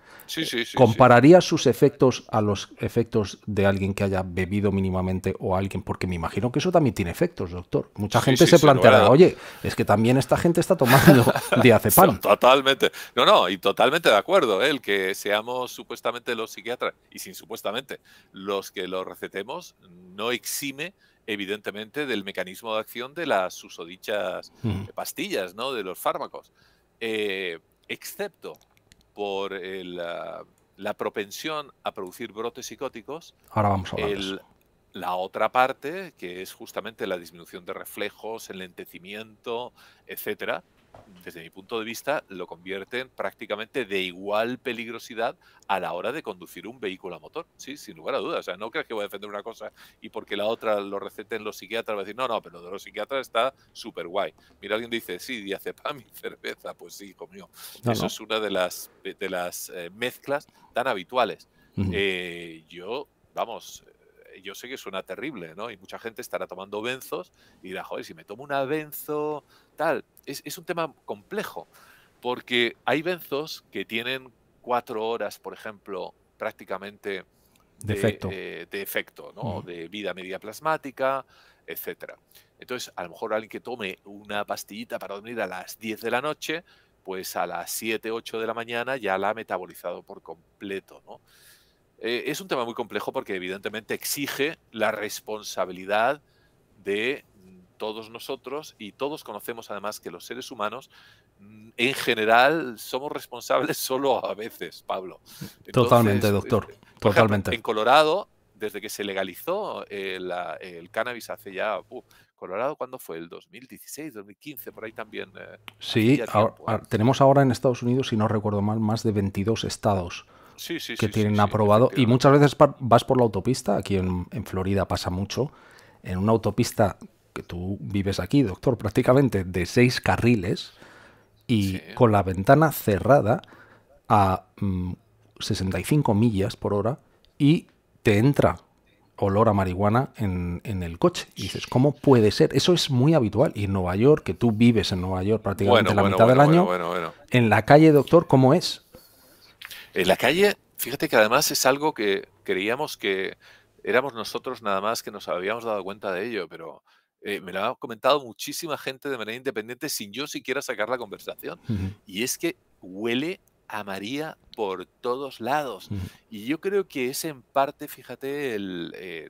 compararía sus efectos a los efectos de alguien que haya bebido mínimamente o alguien, porque me imagino que eso también tiene efectos, doctor. Mucha gente se planteará, oye, es que también esta gente está tomando [LAUGHS] diazepam. Totalmente, no, no, y totalmente de acuerdo, ¿eh? el que seamos supuestamente los psiquiatras y sin supuestamente los que lo recetemos no exime evidentemente, del mecanismo de acción de las susodichas mm. pastillas, ¿no? De los fármacos. Eh, excepto por ah, la, propensión a producir brotes psicóticos. Ahora vamos a La otra parte, que es justamente la disminución de reflejos, el lentecimiento, etcétera, desde mi punto de vista, lo convierten prácticamente de igual peligrosidad a la hora de conducir un vehículo a motor. Sí, sin lugar a dudas. O sea, no creas que voy a defender una cosa y porque la otra lo receten los psiquiatras, voy a decir, no, no, pero de los psiquiatras está súper guay. Mira, alguien dice, sí, diazepam y [LAUGHS] cerveza. Pues sí, hijo mío. Eso es una de las, de las eh, mezclas tan habituales. Eh, yo, vamos, eh, yo sé que suena terrible, ¿no? Y mucha gente estará tomando benzos y dirá, joder, si me tomo una benzo, es, un tema complejo, porque hay benzos que tienen cuatro horas, por ejemplo, prácticamente de, efecto, eh, de, ¿no? de vida media plasmática, etc. Entonces, a lo mejor alguien que tome una pastillita para dormir a las 10 de la noche, pues a las 7, 8 de la mañana ya la ha metabolizado por completo. Eh, es un tema muy complejo porque evidentemente exige la responsabilidad de todos nosotros y todos conocemos además que los seres humanos mm, en general somos responsables [LAUGHS] solo a veces, Pablo. totalmente, eh, doctor. Totalmente. en Colorado, desde que se legalizó eh, el, cannabis hace ya... Uh, Colorado, ¿cuándo fue? ¿El 2016, 2015? Por ahí también. Eh, sí, ah, tenemos ahora en Estados Unidos, si no recuerdo mal, más de 22 estados. que tienen aprobado. y muchas veces vas por la autopista, aquí en Florida pasa mucho, en una autopista que tú vives aquí, doctor, prácticamente de seis carriles y con la ventana cerrada a 65 mm, millas por hora y te entra olor a marihuana en, el coche. Y dices, ¿cómo puede ser? Eso es muy habitual. Y en Nueva York, que tú vives en Nueva York prácticamente la mitad del año, en la calle, doctor, ¿cómo es? En la calle, fíjate que además es algo que creíamos que éramos nosotros nada más que nos habíamos dado cuenta de ello, pero eh, me lo ha comentado muchísima gente de manera independiente sin yo siquiera sacar la conversación. Y es que huele a María por todos lados. Y yo creo que es en parte, fíjate, el, eh,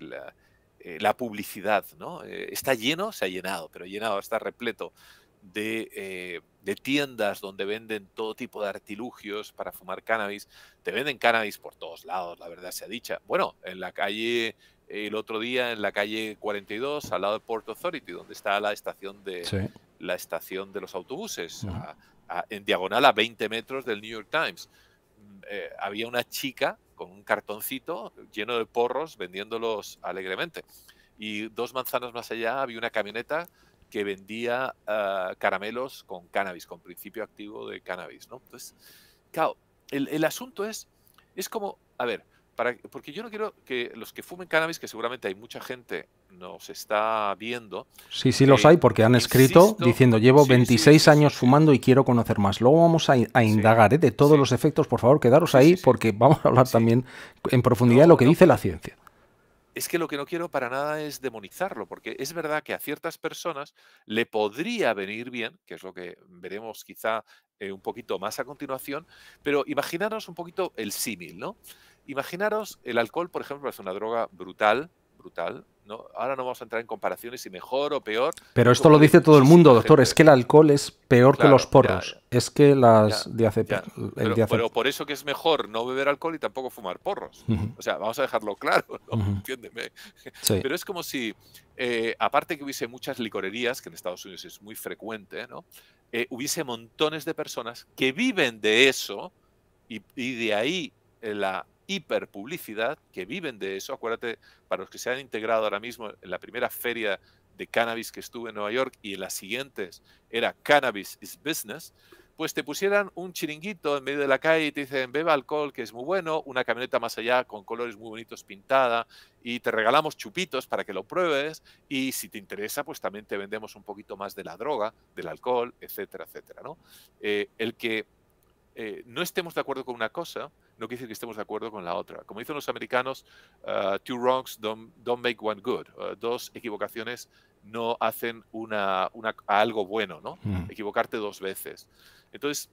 eh, la, publicidad, ¿no? está lleno, se ha llenado, pero llenado, está repleto de, de, tiendas donde venden todo tipo de artilugios para fumar cannabis. Te venden cannabis por todos lados, la verdad se ha dicha. Bueno, en la calle el otro día en la calle 42, al lado de Port Authority, donde está la estación de, la estación de los autobuses, en diagonal a 20 metros del New York Times. Mm, eh, había una chica con un cartoncito lleno de porros vendiéndolos alegremente. Y dos manzanas más allá había una camioneta que vendía ah, caramelos con cannabis, con principio activo de cannabis. ¿no? Entonces, claro, el, el asunto es, es como, a ver, porque yo no quiero que los que fumen cannabis, que seguramente hay mucha gente nos está viendo. Sí, sí, los eh, hay porque han escrito diciendo llevo 26 años fumando y quiero conocer más. Luego vamos a, indagar ¿eh? de todos los efectos, por favor, quedaros ahí porque vamos a hablar también en profundidad de lo que dice la ciencia. Es que lo que no quiero para nada es demonizarlo, porque es verdad que a ciertas personas le podría venir bien, que es lo que veremos quizá eh, un poquito más a continuación, pero imaginaros un poquito el símil, ¿no? Imaginaros, el alcohol, por ejemplo, es una droga brutal, brutal. ¿no? Ahora no vamos a entrar en comparaciones si mejor o peor. Pero esto lo dice todo el mundo, doctor. Es que el alcohol es peor que los porros. es que las diacetas... pero, por eso que es mejor no beber alcohol y tampoco fumar porros. O sea, vamos a dejarlo claro, entiéndeme. Pero es como si, eh, aparte que hubiese muchas licorerías, que en Estados Unidos es muy frecuente, ¿no? Eh, hubiese montones de personas que viven de eso y, y de ahí eh, la hiperpublicidad, que viven de eso. Acuérdate, para los que se han integrado ahora mismo en la primera feria de cannabis que estuve en Nueva York y en las siguientes era Cannabis is Business, pues te pusieran un chiringuito en medio de la calle y te dicen, beba alcohol, que es muy bueno, una camioneta más allá con colores muy bonitos pintada y te regalamos chupitos para que lo pruebes y si te interesa, pues también te vendemos un poquito más de la droga, del alcohol, etcétera, etcétera. ¿no? Eh, el que eh, no estemos de acuerdo con una cosa, no quiere decir que estemos de acuerdo con la otra. Como dicen los americanos, uh, two wrongs don't, don't, make one good. Uh, dos equivocaciones no hacen una, una algo bueno, ¿no? Hmm. Equivocarte dos veces. Entonces,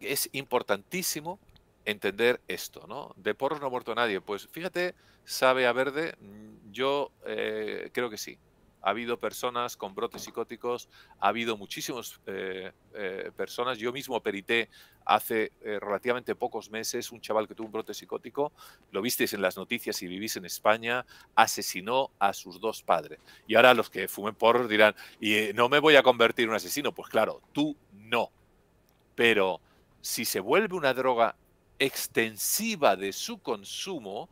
es importantísimo entender esto, ¿no? De porros no ha muerto nadie. Pues fíjate, sabe a verde, mm, yo eh, creo que sí ha habido personas con brotes psicóticos, ha habido muchísimas eh, eh, personas. Yo mismo perité hace eh, relativamente pocos meses un chaval que tuvo un brote psicótico, lo visteis en las noticias y vivís en España, asesinó a sus dos padres. Y ahora los que fumen porros dirán, y no me voy a convertir en un asesino. Pues claro, tú no. Pero si se vuelve una droga extensiva de su consumo,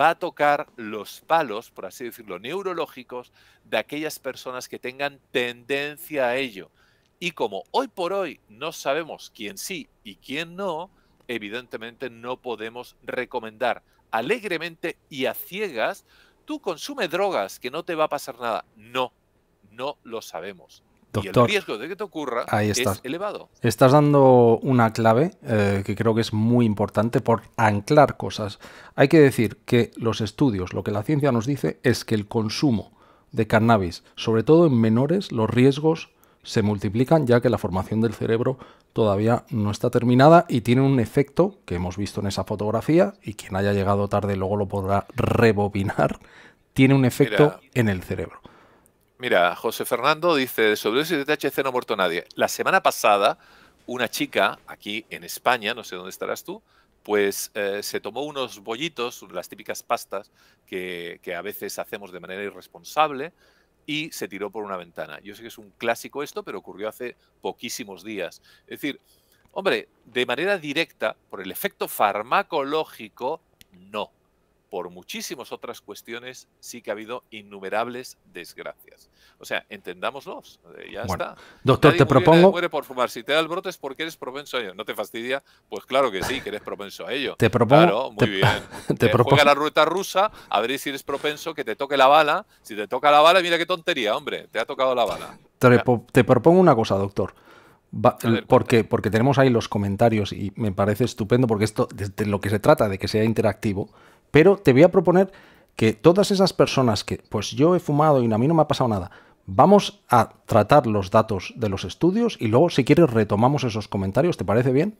va a tocar los palos, por así decirlo, neurológicos de aquellas personas que tengan tendencia a ello. Y como hoy por hoy no sabemos quién sí y quién no, evidentemente no podemos recomendar alegremente y a ciegas, tú consume drogas, que no te va a pasar nada. No, no lo sabemos. Doctor, el riesgo de que te ocurra ahí estás. es elevado. Estás dando una clave eh, que creo que es muy importante por anclar cosas. Hay que decir que los estudios, lo que la ciencia nos dice es que el consumo de cannabis, sobre todo en menores, los riesgos se multiplican ya que la formación del cerebro todavía no está terminada y tiene un efecto que hemos visto en esa fotografía y quien haya llegado tarde luego lo podrá rebobinar, tiene un efecto en el cerebro. Mira, José Fernando dice, sobre ese THC no ha muerto nadie. La semana pasada, una chica aquí en España, no sé dónde estarás tú, pues eh, se tomó unos bollitos, las típicas pastas que, a veces hacemos de manera irresponsable, y se tiró por una ventana. Yo sé que es un clásico esto, pero ocurrió hace poquísimos días. Es decir, hombre, de manera directa, por el efecto farmacológico, no por muchísimas otras cuestiones sí que ha habido innumerables desgracias. O sea, entendámoslos, eh, ya está. Doctor, te propongo... por fumar. Si te da el brote es porque eres propenso a ello. ¿No te fastidia? Pues claro que sí, que eres propenso a ello. Te propongo... Claro, muy te, bien. [LAUGHS] Te eh, Juega la ruleta rusa, a ver si eres propenso, que te toque la bala. Si te toca la bala, mira qué tontería, hombre, te ha tocado la bala. Te, propongo una cosa, doctor. porque, porque tenemos ahí los comentarios y me parece estupendo porque esto, desde lo que se trata de que sea interactivo, pero te voy a proponer que todas esas personas que, pues yo he fumado y a mí no me ha pasado nada, vamos a tratar los datos de los estudios y luego, si quieres, retomamos esos comentarios. ¿Te parece bien?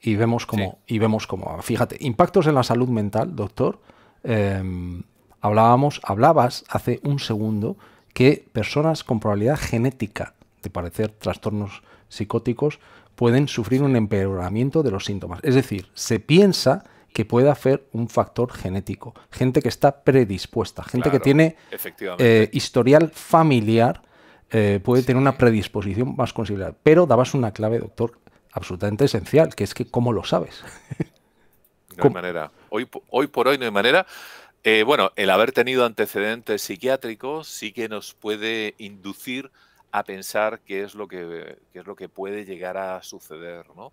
Y vemos cómo, y vemos cómo, fíjate, impactos en la salud mental, doctor. Em, hablábamos, hablabas hace un segundo que personas con probabilidad genética de parecer trastornos psicóticos pueden sufrir un empeoramiento de los síntomas. Es decir, se piensa que pueda hacer un factor genético, gente que está predispuesta, gente que tiene eh, historial familiar, eh, puede tener una predisposición más considerable. Pero dabas una clave, doctor, absolutamente esencial, que es que cómo lo sabes. [LAUGHS] no hay manera. Hoy, por hoy no hay manera. Eh, bueno, el haber tenido antecedentes psiquiátricos sí que nos puede inducir a pensar qué es lo que, qué es lo que puede llegar a suceder, ¿no?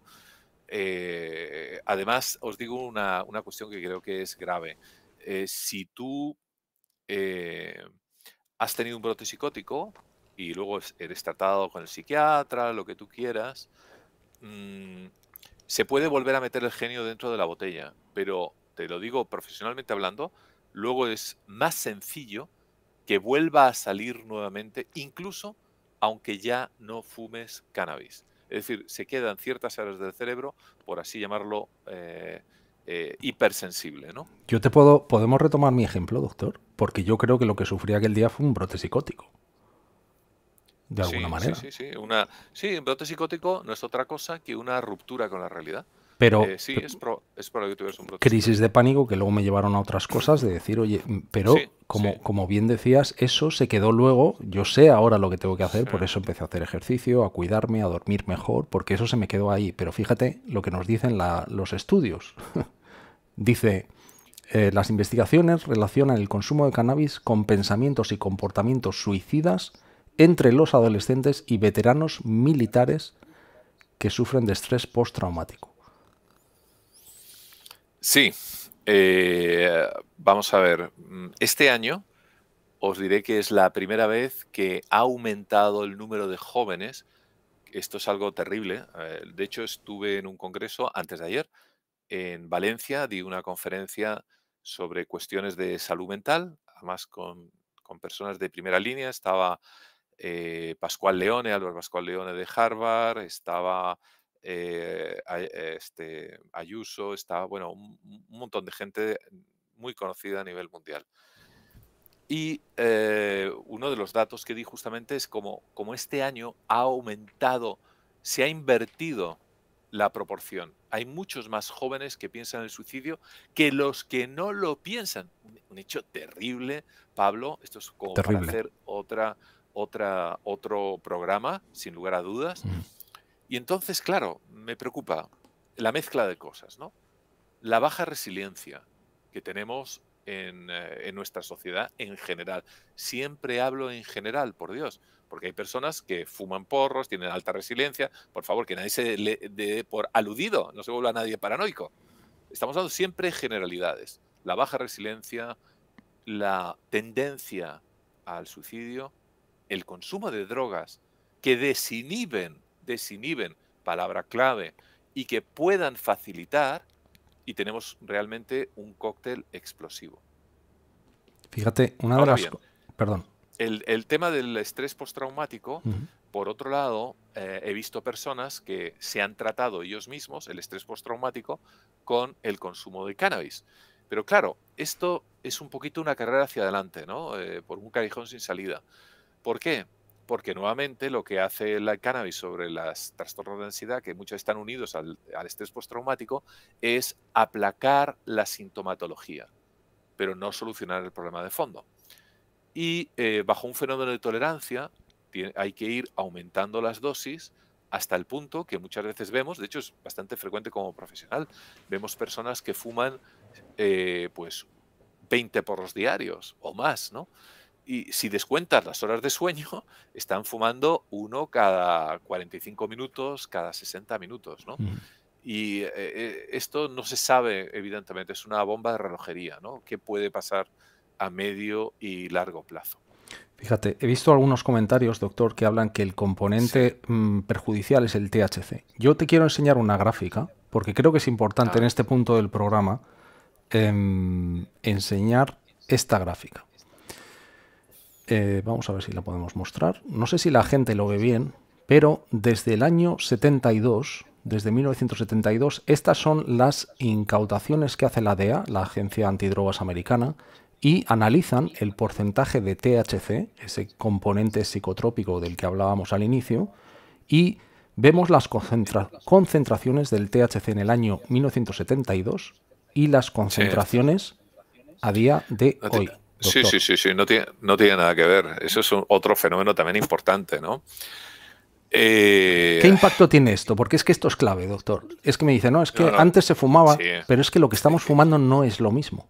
Eh, además, os digo una, cuestión que creo que es grave. Eh, si tú eh, has tenido un brote psicótico y luego eres tratado con el psiquiatra, lo que tú quieras, mm, se puede volver a meter el genio dentro de la botella, pero te lo digo profesionalmente hablando, luego es más sencillo que vuelva a salir nuevamente, incluso aunque ya no fumes cannabis. Es decir, se quedan ciertas áreas del cerebro, por así llamarlo, eh, eh, hipersensible, ¿no? Yo te puedo, podemos retomar mi ejemplo, doctor, porque yo creo que lo que sufrí aquel día fue un brote psicótico. De alguna manera. Sí, sí, sí. Una, sí, un brote psicótico no es otra cosa que una ruptura con la realidad. Pero eh, Crisis de pánico que luego me llevaron a otras cosas de decir, oye, mm, pero como, bien decías, eso se quedó luego, yo sé ahora lo que tengo que hacer, por eso empecé a hacer ejercicio, a cuidarme, a dormir mejor, porque eso se me quedó ahí. Pero fíjate lo que nos dicen los estudios. [LAUGHS] Dice, eh, las investigaciones relacionan el consumo de cannabis con pensamientos y comportamientos suicidas entre los adolescentes y veteranos militares que sufren de estrés postraumático. Sí, eh, vamos a ver. Este año os diré que es la primera vez que ha aumentado el número de jóvenes. Esto es algo terrible. Eh, de hecho, estuve en un congreso antes de ayer en Valencia, di una conferencia sobre cuestiones de salud mental, además con, con personas de primera línea. Estaba eh, Pascual Leone, Álvaro Pascual Leone de Harvard, estaba eh, este, Ayuso, está, bueno, un, montón de gente muy conocida a nivel mundial. Y eh, uno de los datos que di justamente es como, como este año ha aumentado, se ha invertido la proporción. Hay muchos más jóvenes que piensan en el suicidio que los que no lo piensan. Un, hecho terrible, Pablo. Esto es como para hacer otra, otra, otro programa, sin lugar a dudas. Mm. Y entonces, claro, me preocupa la mezcla de cosas, ¿no? La baja resiliencia que tenemos eh, en, nuestra sociedad en general. Siempre hablo en general, por Dios, porque hay personas que fuman porros, tienen alta resiliencia. Por favor, que nadie se le dé por aludido, no se vuelva nadie paranoico. Estamos hablando siempre de generalidades. La baja resiliencia, la tendencia al suicidio, el consumo de drogas que desinhiben desinhiben, palabra clave, y que puedan facilitar, y tenemos realmente un cóctel explosivo. Fíjate, una abrazo Perdón. El, tema del estrés postraumático, por otro lado, eh, he visto personas que se han tratado ellos mismos el estrés postraumático con el consumo de cannabis. Pero claro, esto es un poquito una carrera hacia adelante, ¿no? Eh, por un callejón sin salida. ¿Por qué? porque nuevamente lo que hace el cannabis sobre los trastornos de ansiedad, que muchos están unidos al, estrés postraumático, es aplacar la sintomatología, pero no solucionar el problema de fondo. Y eh, bajo un fenómeno de tolerancia hay que ir aumentando las dosis hasta el punto que muchas veces vemos, de hecho es bastante frecuente como profesional, vemos personas que fuman eh, pues 20 porros diarios o más, ¿no? Y si descuentas las horas de sueño, [LAUGHS] están fumando uno cada 45 minutos, cada 60 minutos, ¿no? Y eh, eh, esto no se sabe, evidentemente, es una bomba de relojería, ¿no? ¿Qué puede pasar a medio y largo plazo? Fíjate, he visto algunos comentarios, doctor, que hablan que el componente mm, perjudicial es el THC. Yo te quiero enseñar una gráfica, porque creo que es importante ah. en este punto del programa em, enseñar esta gráfica. Eh, vamos a ver si la podemos mostrar. No sé si la gente lo ve bien, pero desde el año 72, desde 1972, estas son las incautaciones que hace la DEA, la Agencia Antidrogas Americana, y analizan el porcentaje de THC, ese componente psicotrópico del que hablábamos al inicio, y vemos las concentraciones del THC en el año 1972 y las concentraciones a día de hoy. Sí, sí, sí, sí, no tiene, no tiene nada que ver. Eso es otro fenómeno también importante, ¿no? Eh, ¿Qué impacto tiene esto? Porque es que esto es clave, doctor. Es que me dice, no, es que antes se fumaba, pero es que lo que estamos fumando no es lo mismo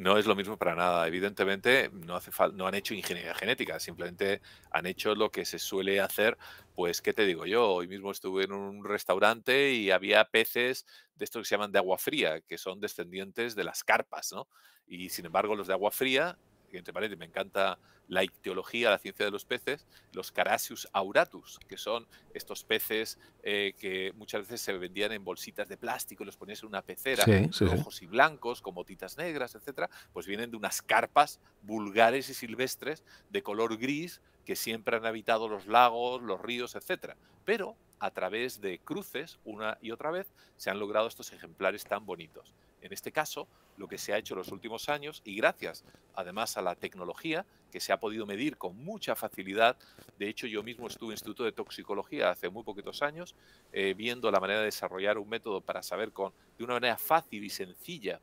no es lo mismo para nada. Evidentemente, no, hace no han hecho ingeniería genética, simplemente han hecho lo que se suele hacer. Pues, ¿qué te digo yo? Hoy mismo estuve en un restaurante y había peces de estos que se llaman de agua fría, que son descendientes de las carpas, ¿no? Y sin embargo, los de agua fría que entre paréntesis me encanta la ictiología, la ciencia de los peces, los Carassius auratus, que son estos peces eh, que muchas veces se vendían en bolsitas de plástico y los ponías en una pecera, sí, rojos y blancos, con motitas negras, etcétera, pues vienen de unas carpas vulgares y silvestres de color gris que siempre han habitado los lagos, los ríos, etcétera. Pero a través de cruces, una y otra vez, se han logrado estos ejemplares tan bonitos. En este caso, lo que se ha hecho en los últimos años y gracias además a la tecnología que se ha podido medir con mucha facilidad. De hecho, yo mismo estuve en el Instituto de Toxicología hace muy poquitos años eh, viendo la manera de desarrollar un método para saber con, de una manera fácil y sencilla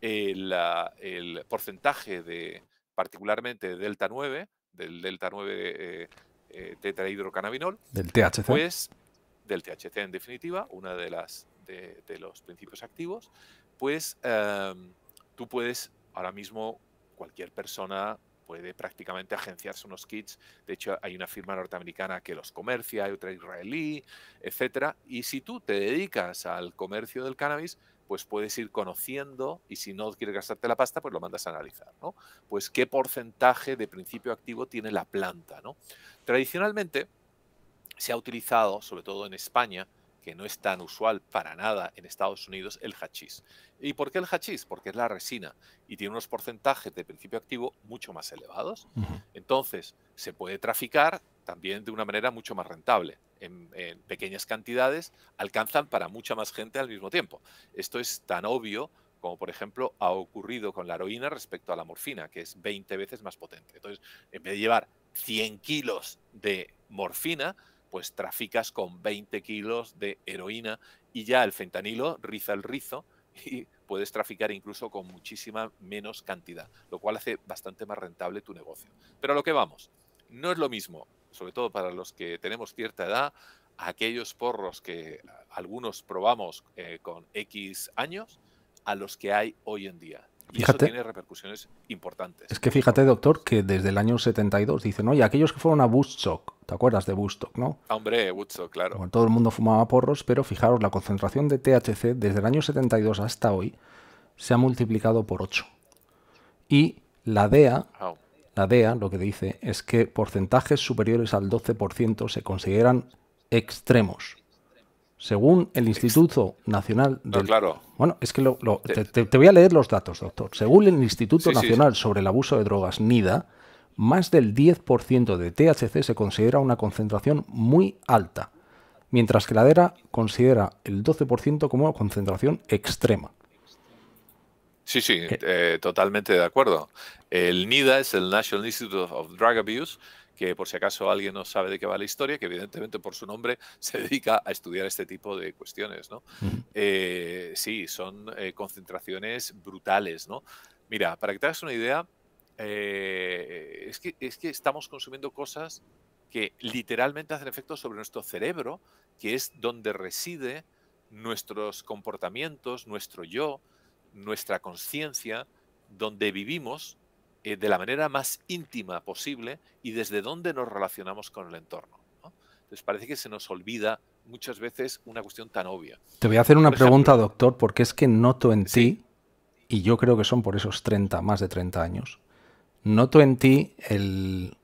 eh, el, porcentaje de, particularmente delta 9, del delta 9 eh, tetrahidrocannabinol. Del THC. Pues del THC en definitiva, una de las de, de los principios activos, pues em, tú puedes, ahora mismo cualquier persona puede prácticamente agenciarse unos kits. De hecho, hay una firma norteamericana que los comercia, hay otra israelí, etcétera. Y si tú te dedicas al comercio del cannabis, pues puedes ir conociendo y si no quieres gastarte la pasta, pues lo mandas a analizar, ¿no? Pues qué porcentaje de principio activo tiene la planta, ¿no? Tradicionalmente se ha utilizado, sobre todo en España, que no es tan usual para nada en Estados Unidos, el hachís. ¿Y por qué el hachís? Porque es la resina y tiene unos porcentajes de principio activo mucho más elevados. Entonces, se puede traficar también de una manera mucho más rentable. En, en, pequeñas cantidades alcanzan para mucha más gente al mismo tiempo. Esto es tan obvio como por ejemplo ha ocurrido con la heroína respecto a la morfina, que es 20 veces más potente. Entonces, en vez de llevar 100 kilos de morfina, pues traficas con 20 kilos de heroína y ya el fentanilo riza el rizo [LAUGHS] y puedes traficar incluso con muchísima menos cantidad, lo cual hace bastante más rentable tu negocio. Pero a lo que vamos, no es lo mismo, sobre todo para los que tenemos cierta edad, aquellos porros que algunos probamos eh, con X años a los que hay hoy en día. Y eso tiene repercusiones importantes. Es que fíjate, doctor, que desde el año 72 dicen, y aquellos que fueron a Shock, ¿Te acuerdas de Woodstock, no? Hombre, Woodstock, claro. todo el mundo fumaba porros, pero fijaros, la concentración de THC desde el año 72 hasta hoy se ha multiplicado por 8. Y la DEA, la DEA lo que dice es que porcentajes superiores al 12% se consideran extremos. Según el Instituto Nacional de claro. Bueno, es que te, voy a leer los datos, doctor. Según el Instituto Nacional sobre el Abuso de Drogas, NIDA, más del 10% de THC se considera una concentración muy alta, mientras que la DERA considera el 12% como una concentración extrema. Sí, sí, eh, totalmente de acuerdo. El NIDA es el National Institute of Drug Abuse, que por si acaso alguien no sabe de qué va la historia, que evidentemente por su nombre [LAUGHS] se dedica a estudiar este tipo de cuestiones, ¿no? Eh, sí, son eh, concentraciones brutales, ¿no? Mira, para que te hagas una idea, eh, es, que, estamos consumiendo cosas que literalmente hacen efecto sobre nuestro cerebro, que es donde reside nuestros comportamientos, nuestro yo, nuestra conciencia, donde vivimos eh, de la manera más íntima posible y desde donde nos relacionamos con el entorno. Entonces parece que se nos olvida muchas veces una cuestión tan obvia. Te voy a hacer una pregunta, doctor, porque es que noto en ti, y yo creo que son por esos 30, más de 30 años, noto en ti el,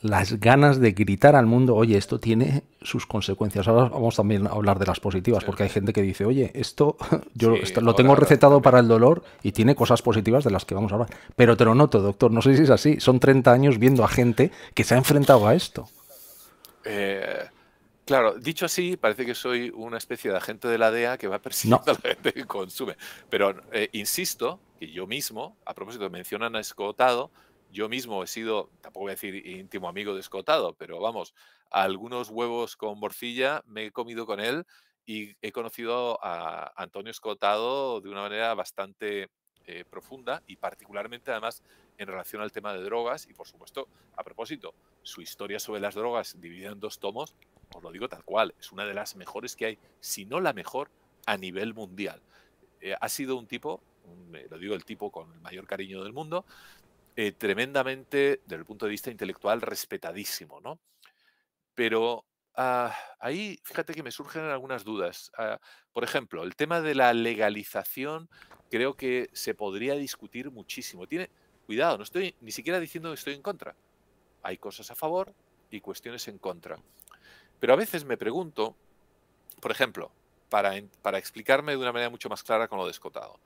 las ganas de gritar al mundo, oye, esto tiene sus consecuencias. Ahora vamos también a hablar de las positivas, porque hay gente que dice, oye, esto [LAUGHS] yo lo tengo recetado para el dolor y tiene cosas positivas de las que vamos a hablar. Pero te lo noto, doctor, no sé si es así. Son 30 años viendo a gente que se ha enfrentado a esto. Eh, claro, dicho así, parece que soy una especie de agente de la DEA que va persiguiendo a la gente que consume. Pero eh, insisto, yo mismo, a propósito, mencionan a Escotado, yo mismo he sido, tampoco voy a decir íntimo amigo de Escotado, pero vamos, algunos huevos con morcilla me he comido con él y he conocido a Antonio Escotado de una manera bastante eh, profunda y particularmente además en relación al tema de drogas y por supuesto, a propósito, su historia sobre las drogas dividida en dos tomos, os lo digo tal cual, es una de las mejores que hay, si no la mejor a nivel mundial. Eh, ha sido un tipo eh, lo digo el tipo con el mayor cariño del mundo, eh, tremendamente, desde el punto de vista intelectual, respetadísimo, ¿no? Pero ah, ahí, fíjate que me surgen algunas dudas. Ah, por ejemplo, el tema de la legalización creo que se podría discutir muchísimo. Tiene, cuidado, no estoy ni siquiera diciendo que estoy en contra. Hay cosas a favor y cuestiones en contra. Pero a veces me pregunto, por ejemplo, para, para explicarme de una manera mucho más clara con lo descotado.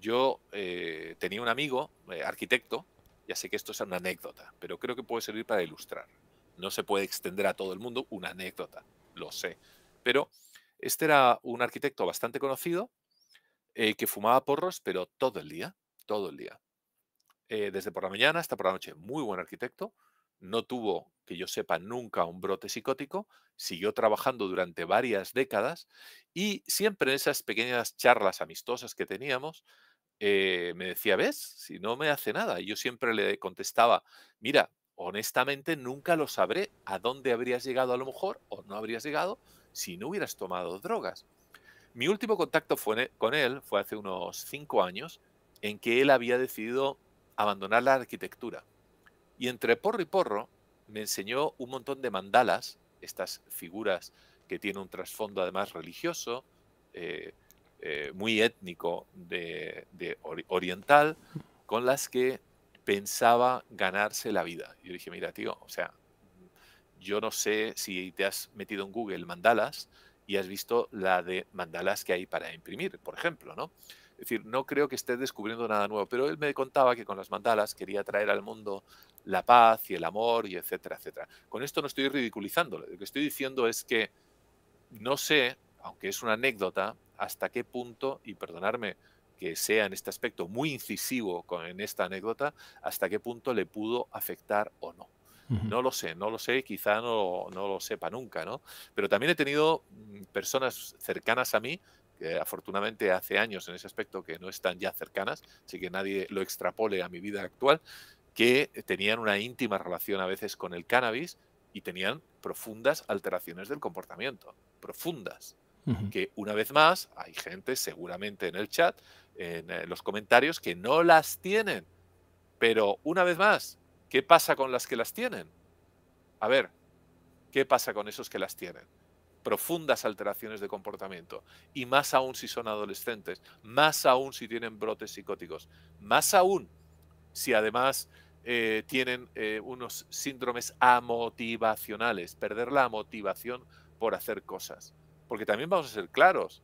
Yo eh, tenía un amigo, eh, arquitecto, ya sé que esto es una anécdota, pero creo que puede servir para ilustrar. No se puede extender a todo el mundo una anécdota, lo sé. Pero este era un arquitecto bastante conocido eh, que fumaba porros, pero todo el día, todo el día. desde por la mañana hasta por la noche. Muy buen arquitecto. No tuvo, que yo sepa, nunca un brote psicótico. Siguió trabajando durante varias décadas y siempre en esas pequeñas charlas amistosas que teníamos, eh, me decía, ves, si no me hace nada. Y yo siempre le contestaba, mira, honestamente nunca lo sabré a dónde habrías llegado a lo mejor o no habrías llegado si no hubieras tomado drogas. Mi último contacto fue con él fue hace unos cinco años en que él había decidido abandonar la arquitectura. Y entre porro y porro me enseñó un montón de mandalas, estas figuras que tienen un trasfondo además religioso, eh, eh, muy étnico de, oriental con las que pensaba ganarse la vida. Yo dije, mira, tío, o sea, yo no sé si te has metido en Google mandalas y has visto la de mandalas que hay para imprimir, por ejemplo, ¿no? Es decir, no creo que estés descubriendo nada nuevo, pero él me contaba que con las mandalas quería traer al mundo la paz y el amor y etcétera, etcétera. Con esto no estoy ridiculizándolo, lo que estoy diciendo es que no sé aunque es una anécdota, hasta qué punto, y perdonarme que sea en este aspecto muy incisivo con, en esta anécdota, hasta qué punto le pudo afectar o no. No lo sé, no lo sé, quizá no, no lo sepa nunca, ¿no? Pero también he tenido mm, personas cercanas a mí que afortunadamente hace años en ese aspecto que no están ya cercanas, así que nadie lo extrapole a mi vida actual, que tenían una íntima relación a veces con el cannabis y tenían profundas alteraciones del comportamiento, profundas que una vez más hay gente seguramente en el chat, en, eh, los comentarios, que no las tienen. Pero una vez más, ¿qué pasa con las que las tienen? A ver, ¿qué pasa con esos que las tienen? profundas alteraciones de comportamiento, y más aún si son adolescentes, más aún si tienen brotes psicóticos, más aún si además eh, tienen eh, unos síndromes amotivacionales, perder la motivación por hacer cosas porque también vamos a ser claros.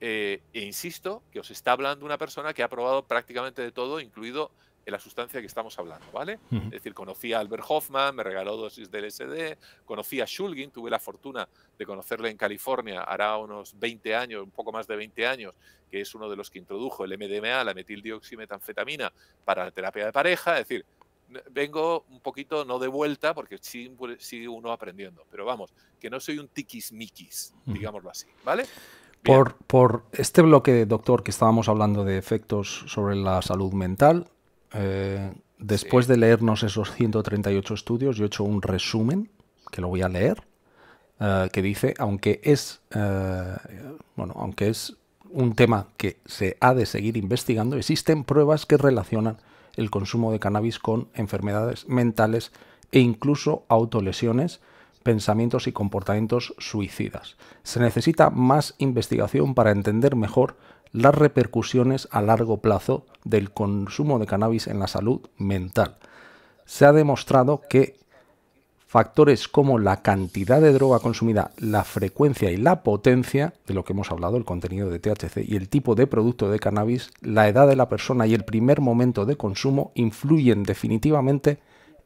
Eh, e insisto que os está hablando una persona que ha probado prácticamente de todo, incluido en la sustancia que estamos hablando, ¿vale? Es decir, conocí a Albert Hoffman, me regaló dosis del SD, conocí a Shulgin, tuve la fortuna de conocerle en California, hará unos 20 años, un poco más de 20 años, que es uno de los que introdujo el MDMA, la metildioximetanfetamina, para la terapia de pareja, es decir, vengo un poquito, no de vuelta, porque sigue, uno aprendiendo, pero vamos, que no soy un tiquismiquis, digámoslo así, ¿vale? Por, por, este bloque, doctor, que estábamos hablando de efectos sobre la salud mental, eh, después de leernos esos 138 estudios, yo he hecho un resumen, que lo voy a leer, eh, que dice, aunque es, eh, bueno, aunque es un tema que se ha de seguir investigando, existen pruebas que relacionan el consumo de cannabis con enfermedades mentales e incluso autolesiones, pensamientos y comportamientos suicidas. Se necesita más investigación para entender mejor las repercusiones a largo plazo del consumo de cannabis en la salud mental. Se ha demostrado que factores como la cantidad de droga consumida, la frecuencia y la potencia, de lo que hemos hablado, el contenido de THC y el tipo de producto de cannabis, la edad de la persona y el primer momento de consumo influyen definitivamente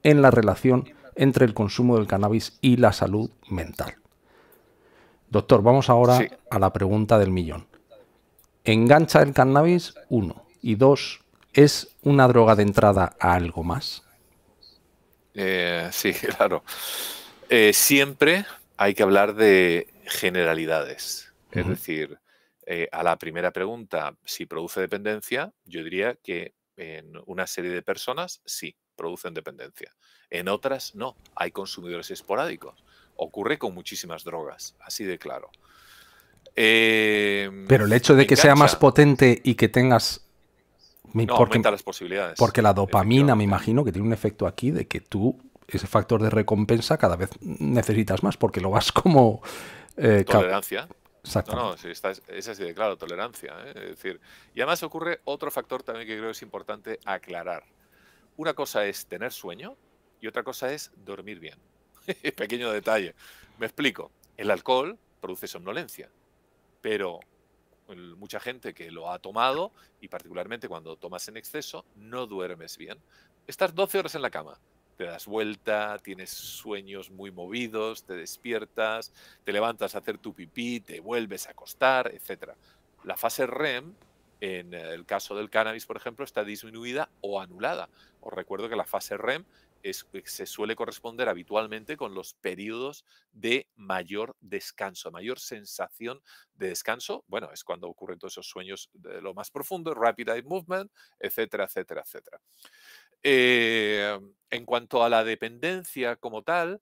en la relación entre el consumo del cannabis y la salud mental. Doctor, vamos ahora a la pregunta del millón. ¿Engancha el cannabis? Uno. Y dos, ¿es una droga de entrada a algo más? Eh, [LAUGHS] sí, claro. Eh, siempre hay que hablar de generalidades. Es decir, eh, a la primera pregunta, si produce dependencia, yo diría que en una serie de personas sí producen dependencia. En otras no. Hay consumidores esporádicos. Ocurre con muchísimas drogas, así de claro. Pero el hecho de que sea más potente y que tengas porque, las posibilidades. Porque la dopamina, me imagino, que tiene un efecto aquí de que tú, ese factor de recompensa, cada vez necesitas más, porque lo vas como. Eh, tolerancia. Exacto. No, no, es así de claro, tolerancia. ¿eh? Es decir, y además ocurre otro factor también que creo es importante aclarar. Una cosa es tener sueño y otra cosa es dormir bien. [LAUGHS] Pequeño detalle. Me explico. El alcohol produce somnolencia, pero mucha gente que lo ha tomado, y particularmente cuando tomas en exceso, no duermes bien. Estás 12 horas en la cama, te das vuelta, tienes sueños muy movidos, te despiertas, te levantas a hacer tu pipí, te vuelves a acostar, etc. La fase REM, en el caso del cannabis, por ejemplo, está disminuida o anulada. Os recuerdo que la fase REM es, eh, se suele corresponder habitualmente con los periodos de mayor descanso, mayor sensación de descanso. Bueno, es cuando ocurren todos esos sueños de lo más profundo, rapid eye movement, etcétera, etcétera, etcétera. Eh, en cuanto a la dependencia como tal,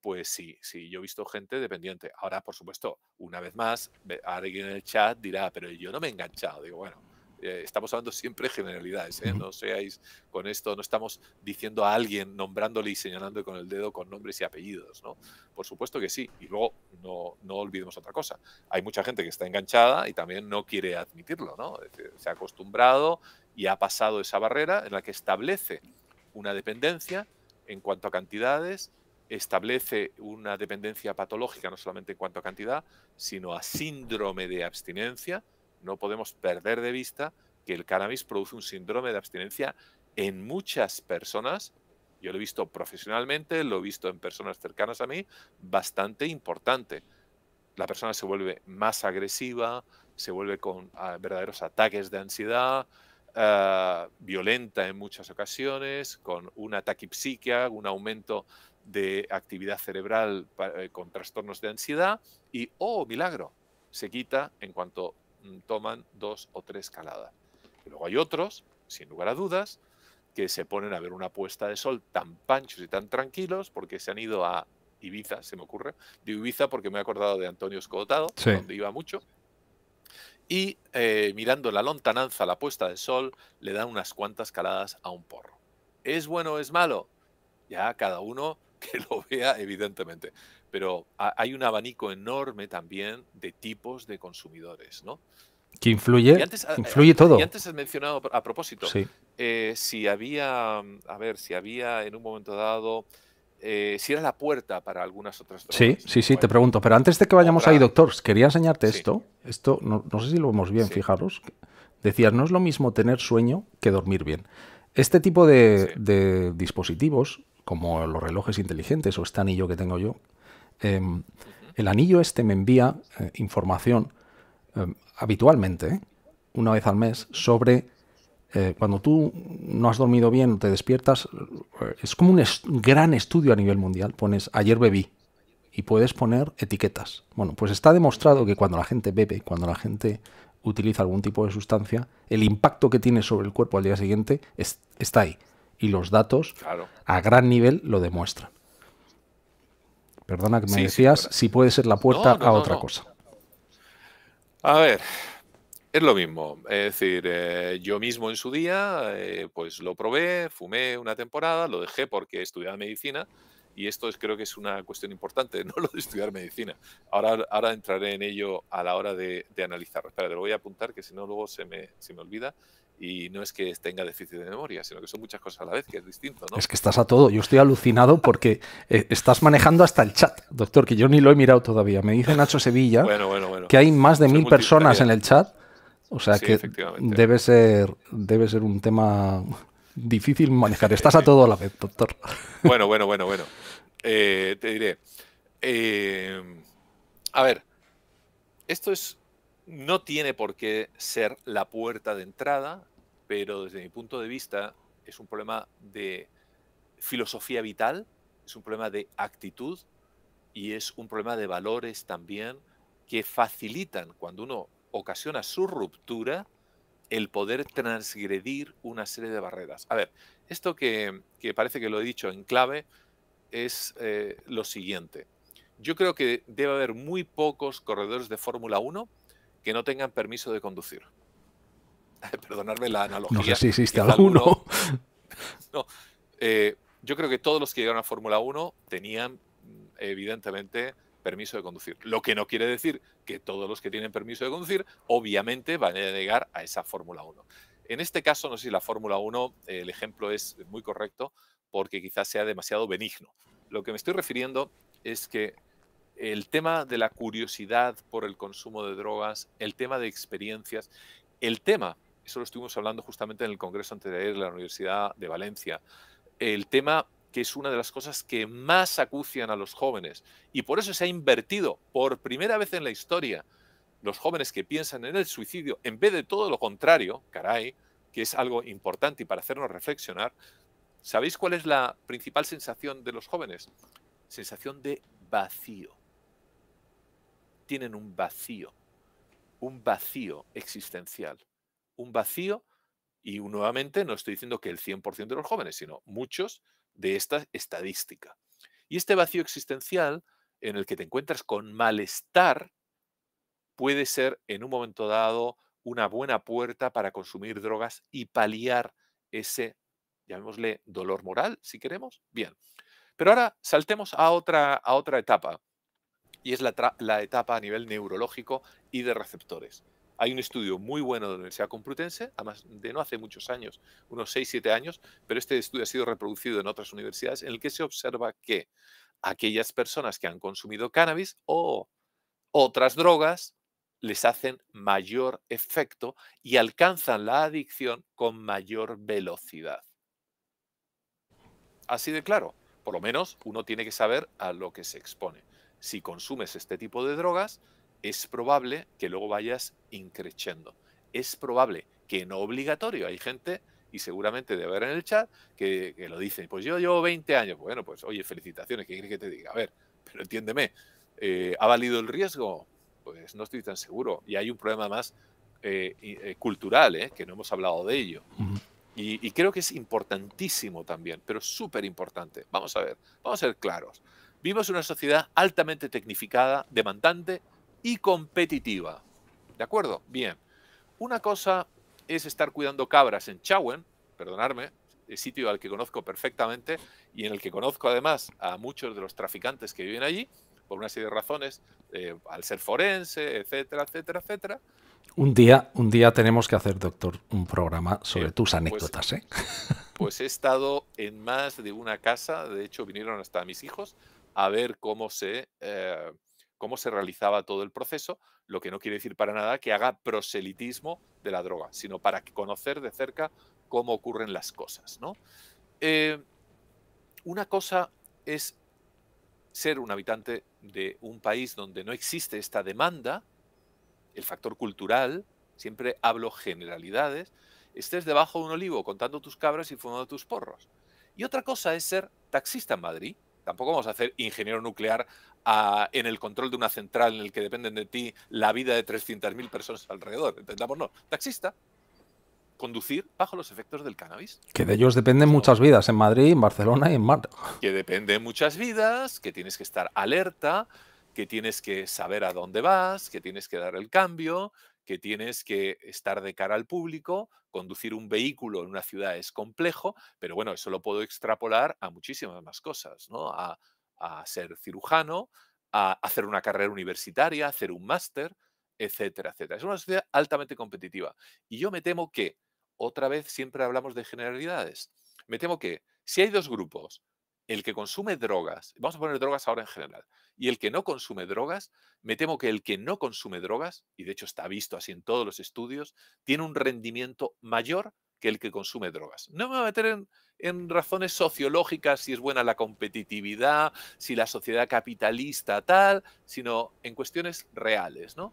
pues sí, sí, yo he visto gente dependiente. Ahora, por supuesto, una vez más, alguien en el chat dirá, pero yo no me he enganchado. Digo, bueno, eh, estamos hablando siempre generalidades, ¿eh? no seáis con esto, no estamos diciendo a alguien, nombrándole y señalando con el dedo con nombres y apellidos, ¿no? Por supuesto que sí, y luego no, olvidemos otra cosa, hay mucha gente que está enganchada y también no quiere admitirlo, Se ha acostumbrado y ha pasado esa barrera en la que establece una dependencia en cuanto a cantidades, establece una dependencia patológica no solamente en cuanto a cantidad, sino a síndrome de abstinencia, no podemos perder de vista que el cannabis produce un síndrome de abstinencia en muchas personas. Yo lo he visto profesionalmente, lo he visto en personas cercanas a mí, bastante importante. La persona se vuelve más agresiva, se vuelve con ah, verdaderos ataques de ansiedad, ah, violenta en muchas ocasiones, con un ataque psiquiátrico un aumento de actividad cerebral eh, con trastornos de ansiedad y, oh, milagro, se quita en cuanto Mm, toman dos o tres caladas. Y luego hay otros, sin lugar a dudas, que se ponen a ver una puesta de sol tan panchos y tan tranquilos porque se han ido a Ibiza, se me ocurre. De Ibiza porque me he acordado de Antonio Escotado, donde iba mucho. Y eh, mirando la lontananza, la puesta de sol, le dan unas cuantas caladas a un porro. ¿Es bueno o es malo? Ya cada uno que lo vea, evidentemente. Pero hay un abanico enorme también de tipos de consumidores, ¿no? Que influye, influye todo. Y antes has mencionado a propósito, eh, si había, a ver, si había en un momento dado, eh, si era la puerta para algunas otras Sí, sí, sí, te pregunto. Pero antes de que vayamos ahí, doctor, quería enseñarte esto. Esto, no, sé si lo vemos bien, fijaros. Decías, no es lo mismo tener sueño que dormir bien. Este tipo de dispositivos como los relojes inteligentes o este anillo que tengo yo, em, el anillo este me envía eh, información em, habitualmente, ¿eh? una vez al mes, sobre eh, cuando tú no has dormido bien, te despiertas, es como un gran estudio a nivel mundial. Pones ayer bebí y puedes poner etiquetas. Bueno, pues está demostrado que cuando la gente bebe, cuando la gente utiliza algún tipo de sustancia, el impacto que tiene sobre el cuerpo al día siguiente está ahí y los datos a gran nivel lo demuestran. Perdona que me decías si puede ser la puerta a otra cosa. A ver, es lo mismo. Es decir, eh, yo mismo en su día, eh, pues lo probé, fumé una temporada, lo dejé porque estudiaba medicina y esto es, creo que es una cuestión importante, [LAUGHS] no lo de estudiar medicina. Ahora, ahora entraré en ello a la hora de, analizarlo. Espera, te lo voy a apuntar que si no luego se me, se me olvida y no es que tenga déficit de memoria, sino que son muchas cosas a la vez, que es distinto, ¿no? Es que estás a todo. Yo estoy alucinado porque eh, estás manejando hasta el chat, doctor, que yo ni lo he mirado todavía. Me dice Nacho Sevilla que hay más de mil personas en el chat. O sea que debe ser, debe ser un tema difícil manejar. Estás a todo a la vez, doctor. Bueno, bueno, bueno, bueno. Eh, te diré. Eh, a ver, esto es no tiene por qué ser la puerta de entrada, pero desde mi punto de vista es un problema de filosofía vital, es un problema de actitud y es un problema de valores también que facilitan cuando uno ocasiona su ruptura el poder transgredir una serie de barreras. A ver, esto que, parece que lo he dicho en clave es eh, lo siguiente. Yo creo que debe haber muy pocos corredores de Fórmula 1 que no tengan permiso de conducir. [LAUGHS] Perdonadme la analogía. No sé si existe alguno. [LAUGHS] Eh, yo creo que todos los que llegaron a Fórmula 1 tenían, evidentemente, permiso de conducir. Lo que no quiere decir que todos los que tienen permiso de conducir, obviamente, van a llegar a esa Fórmula 1. En este caso, no sé si la Fórmula 1, el ejemplo es muy correcto, porque quizás sea demasiado benigno. Lo que me estoy refiriendo es que el tema de la curiosidad por el consumo de drogas, el tema de experiencias, el tema, eso lo estuvimos hablando justamente en el Congreso anterior de la Universidad de Valencia, el tema que es una de las cosas que más acucian a los jóvenes y por eso se ha invertido por primera vez en la historia los jóvenes que piensan en el suicidio, en vez de todo lo contrario, caray, que es algo importante y para hacernos reflexionar, ¿sabéis cuál es la principal sensación de los jóvenes? Sensación de vacío tienen un vacío, un vacío existencial, un vacío, y nuevamente no estoy diciendo que el 100% de los jóvenes, sino muchos de esta estadística. Y este vacío existencial en el que te encuentras con malestar puede ser en un momento dado una buena puerta para consumir drogas y paliar ese, llamémosle, dolor moral, si queremos. Bien. Pero ahora saltemos a otra, a otra etapa y es la, etapa a nivel neurológico y de receptores. Hay un estudio muy bueno de la Universidad Complutense, además de no hace muchos años, unos 6-7 años, pero este estudio ha sido reproducido en otras universidades, en el que se observa que aquellas personas que han consumido cannabis o otras drogas les hacen mayor efecto y alcanzan la adicción con mayor velocidad. Así de claro, por lo menos uno tiene que saber a lo que se expone si consumes este tipo de drogas, es probable que luego vayas increchendo. Es probable que no obligatorio. Hay gente, y seguramente de ver en el chat, que, lo dicen, pues yo llevo 20 años. Bueno, pues oye, felicitaciones, ¿qué quieres que te diga? A ver, pero entiéndeme, eh, ¿ha valido el riesgo? Pues no estoy tan seguro. Y hay un problema más eh, eh, cultural, que no hemos hablado de ello. y, y creo que es importantísimo también, pero súper importante. Vamos a ver, vamos a ser claros. Vivimos una sociedad altamente tecnificada, demandante y competitiva. ¿De acuerdo? Bien. Una cosa es estar cuidando cabras en Chauen, perdonarme, el sitio al que conozco perfectamente y en el que conozco además a muchos de los traficantes que viven allí, por una serie de razones, eh, al ser forense, etcétera, etcétera, etcétera. Un día, un día tenemos que hacer, doctor, un programa sobre tus pues, anécdotas. ¿eh? pues he estado en más de una casa, de hecho vinieron hasta mis hijos, a ver cómo se, eh, cómo se realizaba todo el proceso, lo que no quiere decir para nada que haga proselitismo de la droga, sino para conocer de cerca cómo ocurren las cosas. ¿no? Eh, una cosa es ser un habitante de un país donde no existe esta demanda, el factor cultural, siempre hablo generalidades, estés debajo de un olivo contando tus cabras y fumando tus porros. Y otra cosa es ser taxista en Madrid, Tampoco vamos a hacer ingeniero nuclear ah, en el control de una central en el que dependen de ti la vida de 300.000 personas alrededor. Entendamos, no. Taxista, conducir bajo los efectos del cannabis. Que de ellos dependen muchas vidas en Madrid, en Barcelona y en Marte. Que dependen muchas vidas, que tienes que estar alerta, que tienes que saber a dónde vas, que tienes que dar el cambio, que tienes que estar de cara al público, conducir un vehículo en una ciudad es complejo, pero bueno, eso lo puedo extrapolar a muchísimas más cosas, ¿no? A, ser cirujano, a hacer una carrera universitaria, hacer un máster, etcétera, etcétera. Es una sociedad altamente competitiva. Y yo me temo que, otra vez siempre hablamos de generalidades, me temo que si hay dos grupos, el que consume drogas, vamos a poner drogas ahora en general, y el que no consume drogas, me temo que el que no consume drogas, y de hecho está visto así en todos los estudios, tiene un rendimiento mayor que el que consume drogas. No me voy a meter en, razones sociológicas, si es buena la competitividad, si la sociedad capitalista tal, sino en cuestiones reales, ¿no?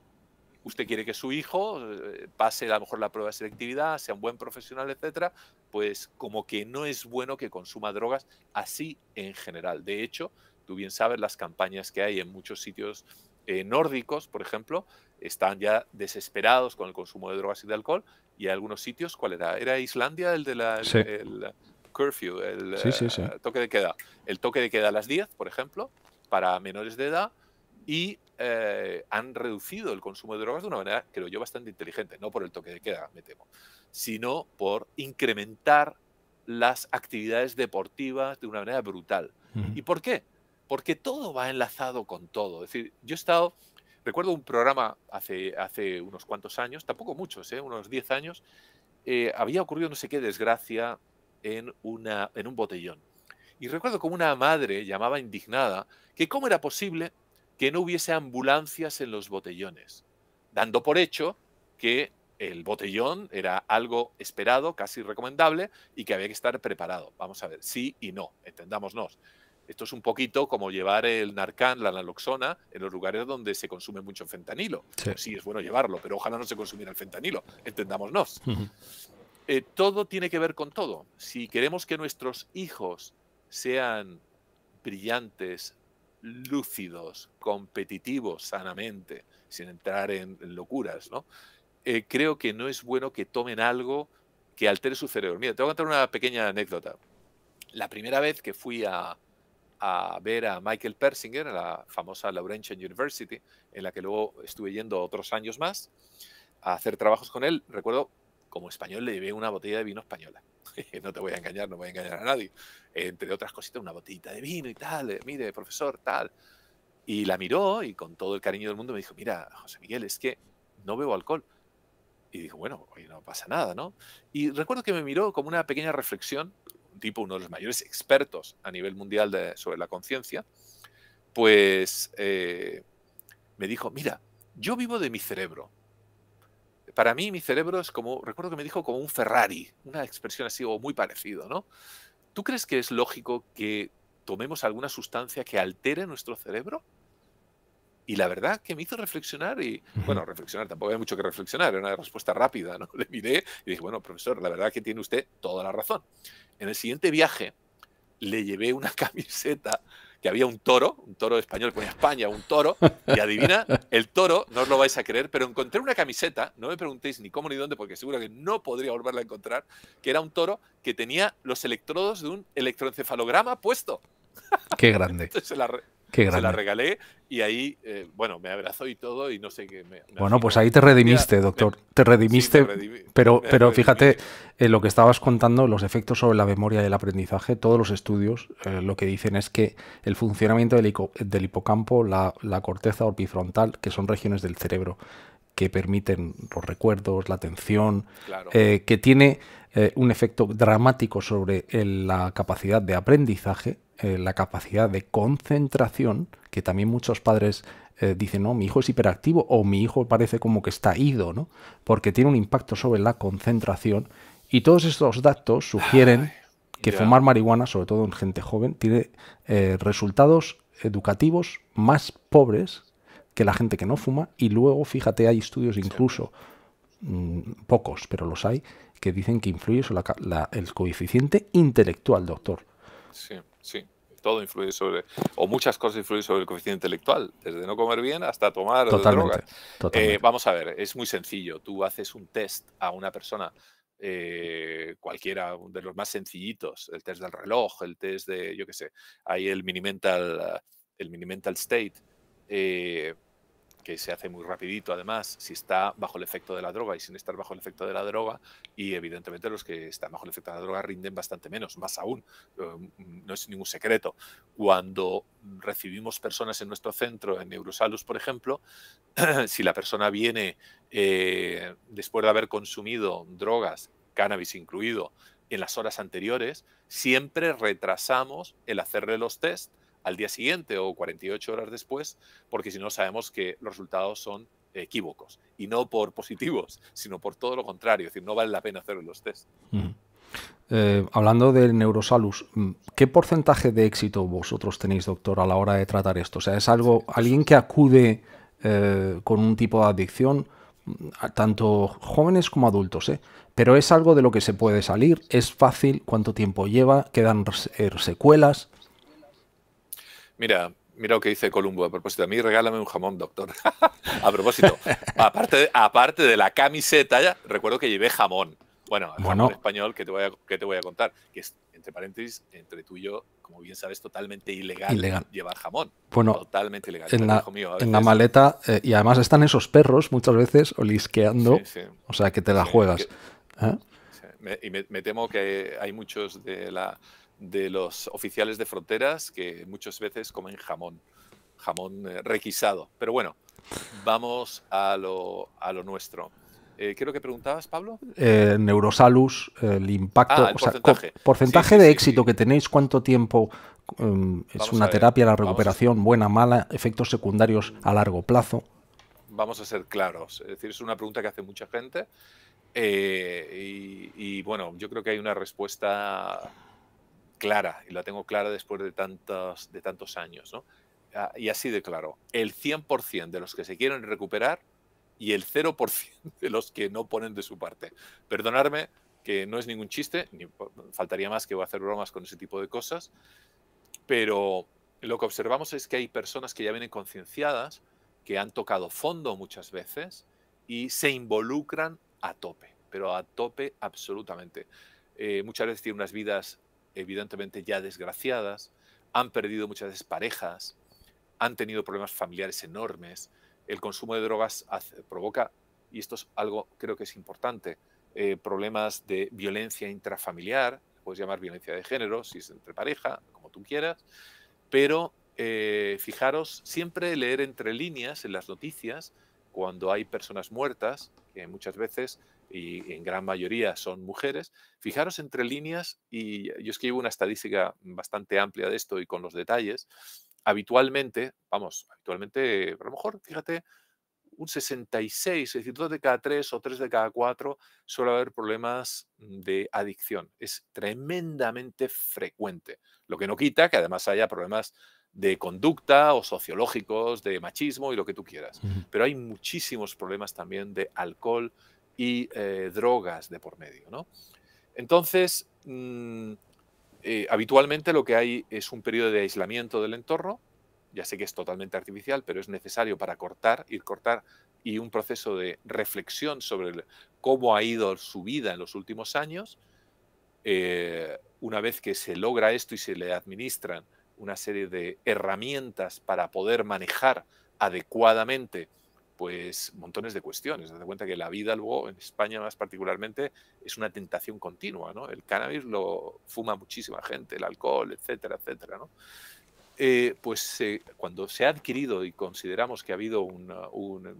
usted quiere que su hijo eh, pase a lo mejor la prueba de selectividad, sea un buen profesional, etcétera, pues como que no es bueno que consuma drogas así en general. De hecho, tú bien sabes las campañas que hay en muchos sitios eh, nórdicos, por ejemplo, están ya desesperados con el consumo de drogas y de alcohol y en algunos sitios, ¿cuál era? Era Islandia el de la curfew, el eh, toque de queda. El toque de queda a las 10, por ejemplo, para menores de edad y eh, han reducido el consumo de drogas de una manera, que creo yo, bastante inteligente, no por el toque de queda, me temo, sino por incrementar las actividades deportivas de una manera brutal. ¿Y por qué? Porque todo va enlazado con todo. Es decir, yo he estado, recuerdo un programa hace, hace unos cuantos años, tampoco muchos, ¿eh? unos 10 años, eh, había ocurrido no sé qué desgracia en, una, en un botellón. Y recuerdo como una madre llamaba indignada que cómo era posible que no hubiese ambulancias en los botellones, dando por hecho que el botellón era algo esperado, casi recomendable, y que había que estar preparado. Vamos a ver, sí y no, entendámonos. Esto es un poquito como llevar el Narcan, la naloxona, en los lugares donde se consume mucho fentanilo. Sí. es bueno llevarlo, pero ojalá no se consumiera el fentanilo, entendámonos. Eh, todo tiene que ver con todo. Si queremos que nuestros hijos sean brillantes, lúcidos, competitivos sanamente, sin entrar en locuras, ¿no? Eh, creo que no es bueno que tomen algo que altere su cerebro. Mira, te voy a contar una pequeña anécdota. La primera vez que fui a, a ver a Michael Persinger, a la famosa Laurentian University, en la que luego estuve yendo otros años más, a hacer trabajos con él, recuerdo, como español le llevé una botella de vino española. [LAUGHS] no te voy a engañar, no voy a engañar a nadie, entre otras cositas, una botita de vino y tal, mire, profesor, tal. Y la miró y con todo el cariño del mundo me dijo, mira, José Miguel, es que no bebo alcohol. Y dijo, bueno, hoy no pasa nada, ¿no? Y recuerdo que me miró como una pequeña reflexión, tipo, uno de los mayores expertos a nivel mundial sobre la conciencia, pues eh, me dijo, mira, yo vivo de mi cerebro, para mí mi cerebro es como, recuerdo que me dijo como un Ferrari, una expresión así o muy parecido, ¿no? ¿Tú crees que es lógico que tomemos alguna sustancia que altere nuestro cerebro? Y la verdad que me hizo reflexionar y, bueno, reflexionar, tampoco hay mucho que reflexionar, era una respuesta rápida, ¿no? [LAUGHS] Le miré y dije, bueno, profesor, la verdad que tiene usted toda la razón. En el siguiente viaje le llevé una [LAUGHS] camiseta que había un toro, un toro español con España, un toro, y adivina, [LAUGHS] el toro, no os lo vais a creer, pero encontré una camiseta, no me preguntéis ni cómo ni dónde, porque seguro que no podría volverla a encontrar, que era un toro que tenía los electrodos de un electroencefalograma puesto. Qué grande. [LAUGHS] Entonces, se la regalé y ahí, eh, bueno, me abrazó y todo y no sé qué. bueno, pues ahí te redimiste, doctor. te redimiste, pero, pero fíjate en eh, lo que estabas contando, los efectos sobre la memoria y el aprendizaje. Todos los estudios eh, lo que dicen es que el funcionamiento del, hipocampo, la, corteza orbifrontal, que son regiones del cerebro que permiten los recuerdos, la atención, que tiene un efecto dramático sobre la capacidad de aprendizaje, eh, la capacidad de concentración, que también muchos padres eh, dicen, no, mi hijo es hiperactivo o mi hijo parece como que está ido, ¿no? Porque tiene un impacto sobre la concentración y todos estos datos sugieren que fumar marihuana, sobre todo en gente joven, tiene eh, resultados educativos más pobres que la gente que no fuma y luego, fíjate, hay estudios incluso, mm, pocos, pero los hay, que dicen que influye sobre el coeficiente intelectual, doctor. Sí sí. Todo influye sobre, o muchas cosas influyen sobre el coeficiente intelectual, desde no comer bien hasta tomar drogas. Eh, vamos a ver, es muy sencillo. Tú haces un test a una persona eh, cualquiera, cualquiera de los más sencillitos, el test del reloj, el test de, yo qué sé, hay el mini mental, el mini mental state, eh, que se hace muy rapidito además, si está bajo el efecto de la droga y sin estar bajo el efecto de la droga, y evidentemente los que están bajo el efecto de la droga rinden bastante menos, más aún, em, no es ningún secreto. Cuando recibimos personas en nuestro centro, en Neurosalus, por ejemplo, [CLEARS THROAT] si la persona viene eh, después de haber consumido drogas, cannabis incluido, en las horas anteriores, siempre retrasamos el hacerle los test al día siguiente o 48 horas después, porque si no sabemos que los resultados son equívocos y no por positivos, sino por todo lo contrario, es decir, no vale la pena hacer los test. Eh, hablando del Neurosalus, mm, ¿qué porcentaje de éxito vosotros tenéis, doctor, a la hora de tratar esto? O sea, es algo, alguien que acude eh, con un tipo de adicción, mm, tanto jóvenes como adultos, eh? pero es algo de lo que se puede salir, es fácil, cuánto tiempo lleva, quedan secuelas. Mira, mira lo que dice Columbo a propósito. A mí regálame un jamón, doctor. [LAUGHS] a propósito, aparte de, aparte de la camiseta, recuerdo que llevé jamón. Bueno, jamón español, que te, voy a, que te voy a contar? Que es, entre paréntesis, entre tú y yo, como bien sabes, totalmente ilegal, llevar jamón. Bueno, totalmente ilegal. En, la, maleta, eh, y además están esos perros muchas veces olisqueando, o sea, que te la juegas. ¿eh? y me, temo que hay muchos de la de los oficiales de fronteras que muchas veces comen jamón, jamón eh, requisado. Pero bueno, vamos a lo, a lo nuestro. Eh, que preguntabas, Pablo. Eh, Neurosalus, el impacto, ah, porcentaje, porcentaje de éxito que tenéis, cuánto tiempo em, es una terapia, la recuperación, buena, mala, efectos secundarios a largo plazo. Vamos a ser claros, es decir, es una pregunta que hace mucha gente eh, y, y, bueno, yo creo que hay una respuesta clara, y la tengo clara después de tantos, de tantos años, ¿no? Ah, y así de claro, el 100% de los que se quieren recuperar y el 0% de los que no ponen de su parte. Perdonarme que no es ningún chiste, ni faltaría más que voy a hacer bromas con ese tipo de cosas, pero lo que observamos es que hay personas que ya vienen concienciadas, que han tocado fondo muchas veces y se involucran a tope, pero a tope absolutamente. Eh, muchas veces tienen unas vidas evidentemente ya desgraciadas, han perdido muchas veces parejas, han tenido problemas familiares enormes. El consumo de drogas provoca, y esto es algo creo que es importante, eh, problemas de violencia intrafamiliar, puedes llamar violencia de género, si es entre pareja, como tú quieras, pero eh, fijaros, siempre leer entre líneas en las noticias, cuando hay personas muertas, que muchas veces y en gran mayoría son mujeres. Fijaros entre líneas, y yo escribo una estadística bastante amplia de esto y con los detalles, habitualmente, vamos, habitualmente, a lo mejor, fíjate, un 66, es decir, de cada tres o tres de cada cuatro suele haber problemas de adicción. Es tremendamente frecuente. Lo que no quita que además haya problemas de conducta o sociológicos, de machismo y lo que tú quieras. Pero hay muchísimos problemas también de alcohol y eh, drogas de por medio. Entonces, mm, eh, habitualmente lo que hay es un periodo de aislamiento del entorno, ya sé que es totalmente artificial, pero es necesario para cortar, ir cortar, y un proceso de reflexión sobre cómo ha ido su vida en los últimos años. Eh, una vez que se logra esto y se le administran una serie de herramientas para poder manejar adecuadamente pues montones de cuestiones. da cuenta que la vida luego, en España más particularmente, es una tentación continua, ¿no? El cannabis lo fuma muchísima gente, el alcohol, etcétera, etcétera, ¿no? Eh, pues cuando se ha adquirido y consideramos que ha habido un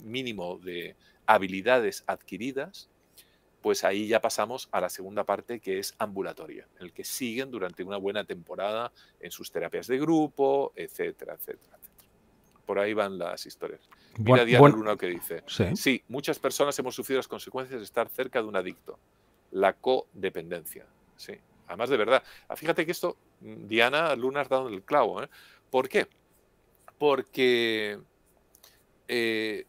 mínimo de habilidades adquiridas, pues ahí ya pasamos a la segunda parte que es ambulatoria, en el que siguen durante una buena temporada en sus terapias de grupo, etcétera, etcétera por ahí van las historias. Mira Diana Luna que dice. ¿sí? muchas personas hemos sufrido las consecuencias de estar cerca de un adicto. La codependencia. Sí. Además, de verdad. Ah, fíjate que esto, mm, Diana Luna has dado el clavo. ¿eh? ¿Por qué? Porque eh,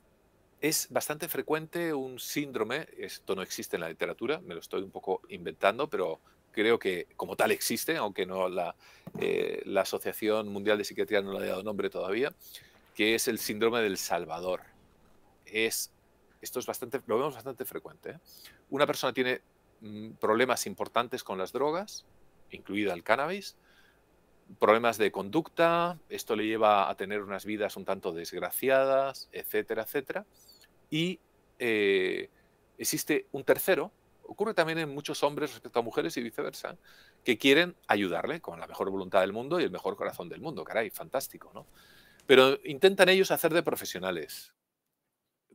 es bastante frecuente un síndrome, esto no existe en la literatura, me lo estoy un poco inventando, pero creo que como tal existe, aunque no la, eh, la Asociación Mundial de Psiquiatría no le ha dado nombre todavía, que es el síndrome del Salvador. Es, esto es bastante, lo vemos bastante frecuente. ¿eh? Una persona tiene mm, problemas importantes con las drogas, incluida el cannabis, problemas de conducta, esto le lleva a tener unas vidas un tanto desgraciadas, etcétera, etcétera. Y eh, existe un tercero, ocurre también en muchos hombres respecto a mujeres y viceversa, que quieren ayudarle con la mejor voluntad del mundo y el mejor corazón del mundo, caray, fantástico, ¿no? Pero intentan ellos hacer de profesionales,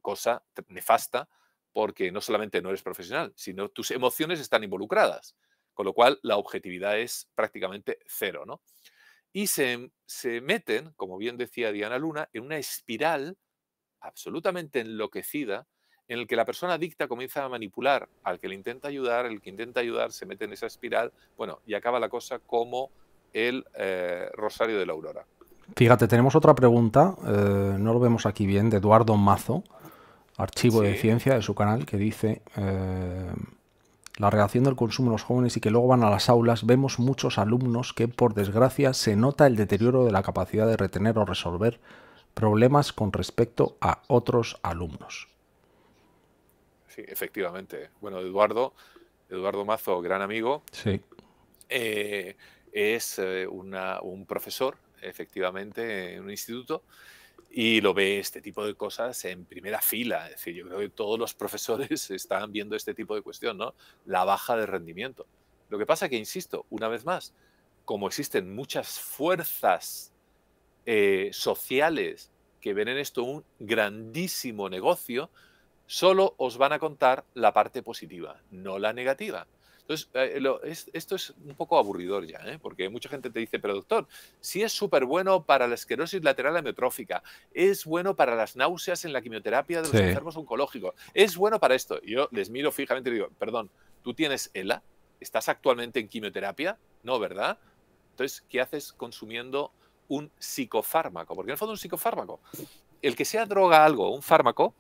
cosa nefasta, porque no solamente no eres profesional, sino tus emociones están involucradas, con lo cual la objetividad es prácticamente cero, Y se, meten, como bien decía Diana Luna, en una espiral absolutamente enloquecida en la que la persona adicta comienza a manipular al que le intenta ayudar, el que intenta ayudar se mete en esa espiral, bueno, y acaba la cosa como el eh, Rosario de la Aurora. Fíjate, tenemos otra pregunta, eh, no lo vemos aquí bien, de Eduardo Mazo, archivo de ciencia de su canal, que dice eh, la reacción del consumo en los jóvenes y que luego van a las aulas, vemos muchos alumnos que por desgracia se nota el deterioro de la capacidad de retener o resolver problemas con respecto a otros alumnos. Sí, efectivamente. Bueno, Eduardo, Eduardo Mazo, gran amigo, sí. Eh, es un profesor efectivamente, en un instituto, y lo ve este tipo de cosas en primera fila. Es decir, yo creo que todos los profesores [LAUGHS] están viendo este tipo de cuestión, ¿no? La baja de rendimiento. Lo que pasa que, insisto, una vez más, como existen muchas fuerzas eh, sociales que ven en esto un grandísimo negocio, solo os van a contar la parte positiva, no la negativa. Entonces, eh, esto es un poco aburridor ya, ¿eh? porque mucha gente te dice, pero doctor, si es súper bueno para la esclerosis lateral amiotrófica, es bueno para las náuseas en la quimioterapia de los enfermos oncológicos, es bueno para esto. yo les miro fijamente y digo, perdón, ¿tú tienes ELA? ¿Estás actualmente en quimioterapia? No, ¿verdad? Entonces, ¿qué haces consumiendo un psicofármaco? Porque en el fondo un psicofármaco, el que sea droga algo, un fármaco,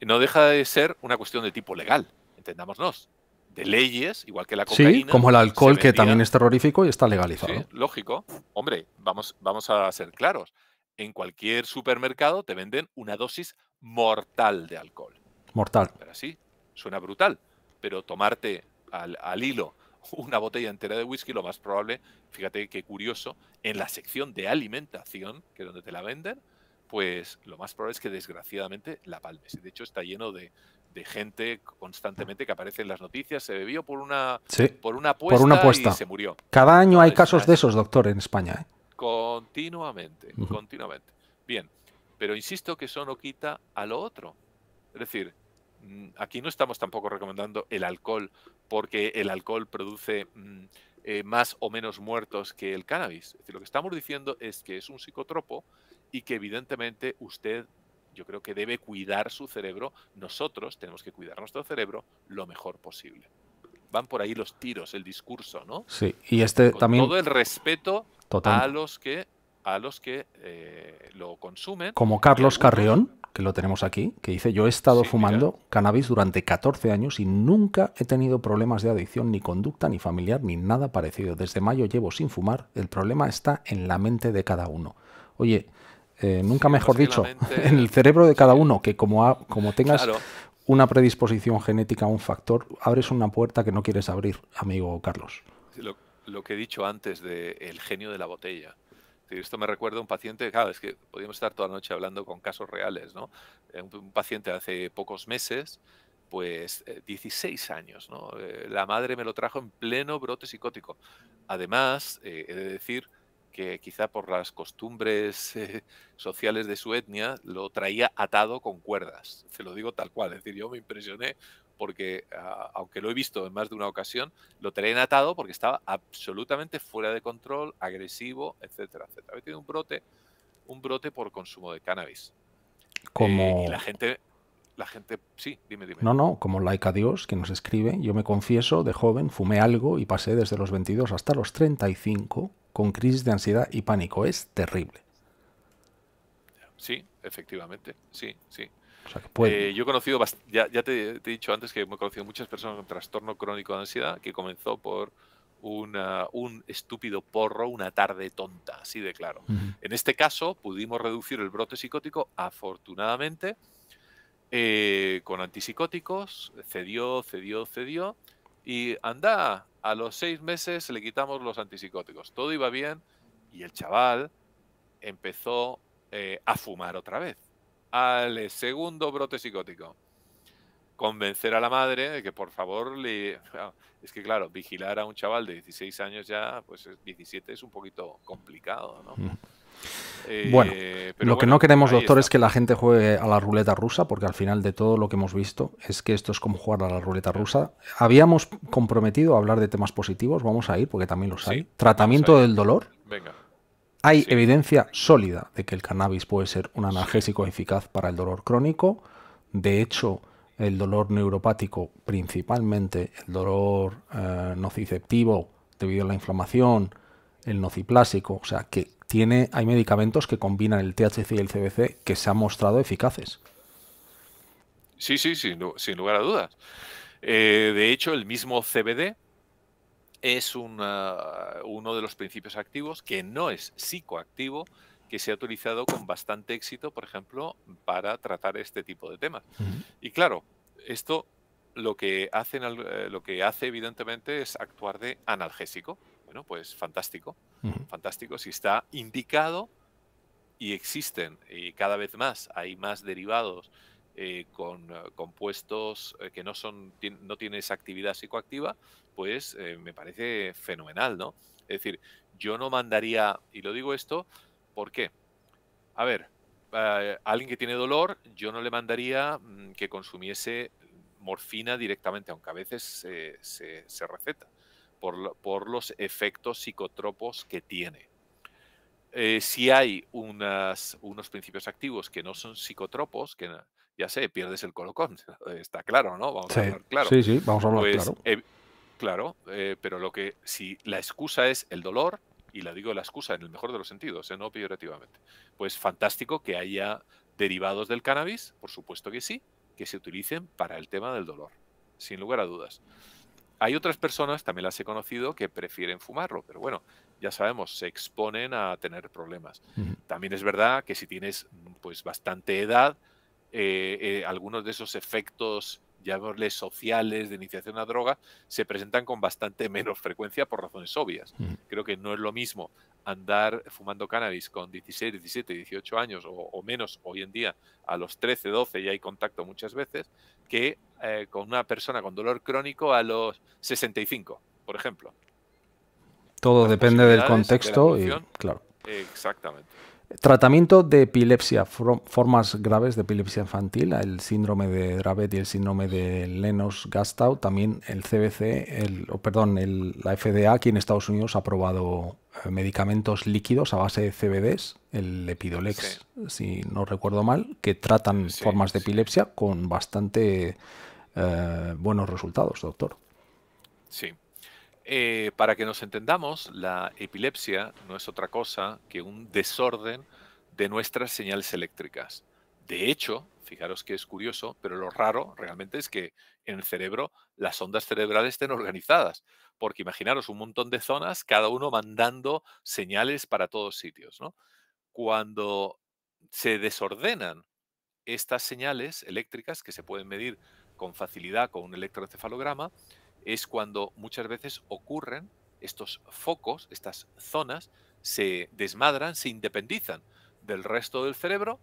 no deja de ser una cuestión de tipo legal, entendámonos de leyes, igual que la cocaína. Sí, como el alcohol, que también es terrorífico y está legalizado. Sí, lógico. Hombre, vamos, vamos a ser claros. En cualquier supermercado te venden una dosis mortal de alcohol. Mortal. Pero sí, suena brutal. Pero tomarte al, al hilo [LAUGHS] una botella entera de whisky, lo más probable, fíjate qué curioso, en la sección de alimentación, que es donde te la venden, pues lo más probable es que desgraciadamente la palmes. De hecho, está lleno de de gente constantemente que aparece en las noticias, se bebió por una, por una, apuesta, y se murió. Cada año hay casos de esos, doctor, en España. ¿eh? Continuamente, continuamente. Bien, pero insisto que eso no quita a lo otro. Es decir, mm, aquí no estamos tampoco recomendando el alcohol porque el alcohol produce mm, eh, más o menos muertos que el cannabis. Es decir, lo que estamos diciendo es que es un psicotropo y que evidentemente usted yo creo que debe cuidar su cerebro. Nosotros tenemos que cuidar nuestro cerebro lo mejor posible. Van por ahí los tiros, el discurso, ¿no? Sí, y este también. Todo el respeto a los que a los que eh, lo consumen. Como Carlos Carrión, que lo tenemos aquí, que dice, yo he estado fumando cannabis durante 14 años y nunca he tenido problemas de adicción, ni conducta, ni familiar, ni nada parecido. Desde mayo llevo sin fumar, el problema está en la mente de cada uno. Oye, eh, nunca mejor dicho, [LAUGHS] en el cerebro de cada uno, que como, como tengas una predisposición genética a un factor, abres una puerta que no quieres abrir, amigo Carlos. Lo, que he dicho antes del el genio de la botella. Esto me recuerda a un paciente, claro, es que podríamos estar toda la noche hablando con casos reales, ¿no? Eh, un, paciente hace pocos meses, pues 16 eh, años, ¿no? la madre me lo trajo en pleno brote psicótico. Además, he de decir que quizá por las costumbres eh, sociales de su etnia lo traía atado con cuerdas. Se lo digo tal cual. Es decir, yo me impresioné porque, ah, aunque lo he visto en más de una ocasión, lo traían atado porque estaba absolutamente fuera de control, agresivo, etcétera, etcétera. Había tenido un brote, un brote por consumo de cannabis. Como... Eh, y la gente la gente. Sí, dime, dime. No, no, como like a Dios, que nos escribe, yo me confieso, de joven fumé algo y pasé desde los 22 hasta los 35 con crisis de ansiedad y pánico. Es terrible. Sí, efectivamente, sí, sí. Eh, yo he conocido, ya, ya te, he dicho antes que he conocido muchas personas con trastorno crónico de ansiedad que comenzó por un estúpido porro, una tarde tonta, así de claro. En este caso pudimos reducir el brote psicótico, afortunadamente, eh, con antipsicóticos, cedió, cedió, cedió, y anda, a los seis meses le quitamos los antipsicóticos. Todo iba bien y el chaval empezó eh, a fumar otra vez. Al segundo brote psicótico. Convencer a la madre de que por favor le... Es que claro, vigilar a un chaval de 16 años ya, pues 17 es un poquito complicado, ¿no? Mm bueno, eh, lo que no queremos, doctor, es que la gente juegue a la ruleta rusa, porque al final de todo lo que hemos visto es que esto es como jugar a la ruleta rusa. Habíamos comprometido a hablar de temas positivos, vamos a ir, porque también los hay. Tratamiento del dolor. Venga. Hay evidencia sólida de que el cannabis puede ser un analgésico eficaz para el dolor crónico. De hecho, el dolor neuropático, principalmente el dolor eh, nociceptivo debido a la inflamación, el nociplásico, o sea que tiene, hay medicamentos que combinan el THC y el CBC que se han mostrado eficaces. Sí, sí, sí sin lugar a dudas. Eh, de hecho, el mismo CBD es uno de los principios activos que no es psicoactivo, que se ha utilizado con bastante éxito, por ejemplo, para tratar este tipo de temas. Y claro, esto lo que, hacen, eh, lo que hace evidentemente es actuar de analgésico. Bueno, pues fantástico, fantástico. Si está indicado y existen, y cada vez más hay más derivados eh, con eh, compuestos eh, que no, son, no tienen esa actividad psicoactiva, pues me parece fenomenal, ¿no? Es decir, yo no mandaría, y lo digo esto, ¿por qué? A ver, a alguien que tiene dolor, yo no le mandaría mm, que consumiese morfina directamente, aunque a veces se receta por, los efectos psicotropos que tiene. Eh, si hay unas, unos principios activos que no son psicotropos, que ya sé, pierdes el colocón, [LAUGHS] está claro, ¿no? Vamos a hablar claro. Sí, sí, vamos a hablar pues, claro. Eh, claro, eh, pero lo que, si la excusa es el dolor, y la digo la excusa en el mejor de los sentidos, no peorativamente pues fantástico que haya derivados del cannabis, por supuesto que sí, que se utilicen para el tema del dolor, sin lugar a dudas. Hay otras personas, también las he conocido, que prefieren fumarlo, pero bueno, ya sabemos, se exponen a tener problemas. También es verdad que si tienes pues bastante edad, eh, eh, algunos de esos efectos, llamémosles sociales, de iniciación a droga, se presentan con bastante [LAUGHS] menos frecuencia por razones obvias. Creo que no es lo mismo andar fumando cannabis con 16, 17, 18 años o, menos hoy en día, a los 13, 12 ya hay contacto muchas veces, que eh, con una persona con dolor crónico a los 65, por ejemplo. Todo depende del contexto claro. Exactamente. Tratamiento de epilepsia, formas graves de epilepsia infantil, el síndrome de Dravet y el síndrome de Lennox-Gastaut, también el CBC, el, perdón, la FDA aquí en Estados Unidos ha aprobado eh, medicamentos líquidos a base de CBDs, el Epidolex, si no recuerdo mal, que tratan formas de epilepsia con bastante eh, buenos resultados, doctor. Sí, eh, para que nos entendamos, la epilepsia no es otra cosa que un desorden de nuestras señales eléctricas. De hecho, fijaros que es curioso, pero lo raro realmente es que en el cerebro las ondas cerebrales estén organizadas, porque imaginaros un montón de zonas, cada uno mandando señales para todos sitios. Cuando se desordenan estas señales eléctricas que se pueden medir con facilidad con un electroencefalograma, es cuando muchas veces ocurren estos focos, estas zonas, se desmadran, se independizan del resto del cerebro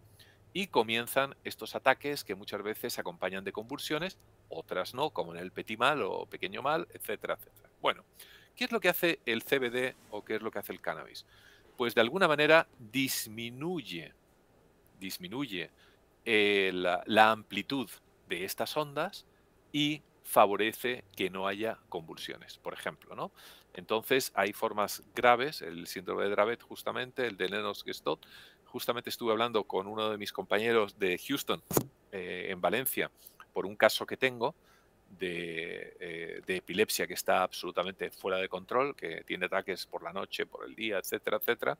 y comienzan estos ataques que muchas veces acompañan de convulsiones, otras no, como en el petit mal o pequeño mal, etcétera, etcétera. Bueno, ¿qué es lo que hace el CBD o qué es lo que hace el cannabis? Pues de alguna manera disminuye, disminuye eh, la, la amplitud de estas ondas y favorece que no haya convulsiones, por ejemplo, ¿no? Entonces hay formas graves, el síndrome de Dravet justamente, el de Lennox-Gastaut, justamente estuve hablando con uno de mis compañeros de Houston, eh, en Valencia, por un caso que tengo de, eh, de, epilepsia que está absolutamente fuera de control, que tiene ataques por la noche, por el día, etcétera, etcétera.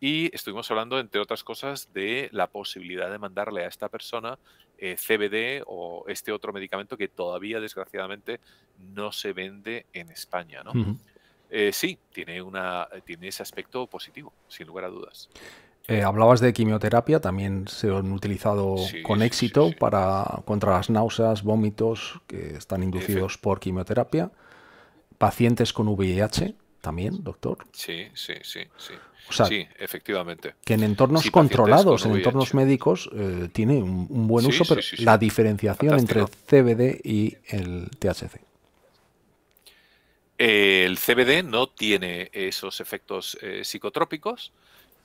Y estuvimos hablando, entre otras cosas, de la posibilidad de mandarle a esta persona eh, CBD o este otro medicamento que todavía, desgraciadamente, no se vende en España, ¿no? Eh, sí, tiene, una, eh, tiene ese aspecto positivo, sin lugar a dudas. hablabas de quimioterapia, también se han utilizado con éxito para contra las náuseas, vómitos que están inducidos por quimioterapia. Pacientes con VIH también, doctor. Sí, sí, sí, sí sí, efectivamente. Que en entornos controlados, en entornos médicos, eh, tiene un, buen uso, pero la diferenciación entre el CBD y el THC. El CBD no tiene esos efectos eh, psicotrópicos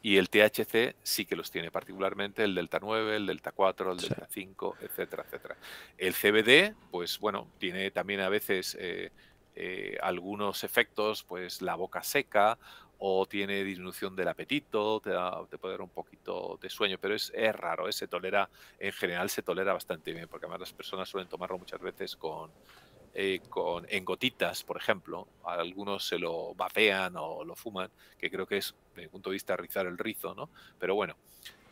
y el THC sí que los tiene, particularmente el delta 9, el delta 4, el delta 5, etcétera, etcétera. El CBD, pues bueno, tiene también a veces eh, algunos efectos, pues la boca seca o tiene disminución del apetito, te, da, puede dar un poquito de sueño, pero es, raro, se tolera, en general se tolera bastante bien, porque además las personas suelen tomarlo muchas veces con, eh, con, en gotitas, por ejemplo. algunos se lo vapean... o lo fuman, que creo que es, desde mi punto de vista, rizar el rizo, ¿no? Pero bueno,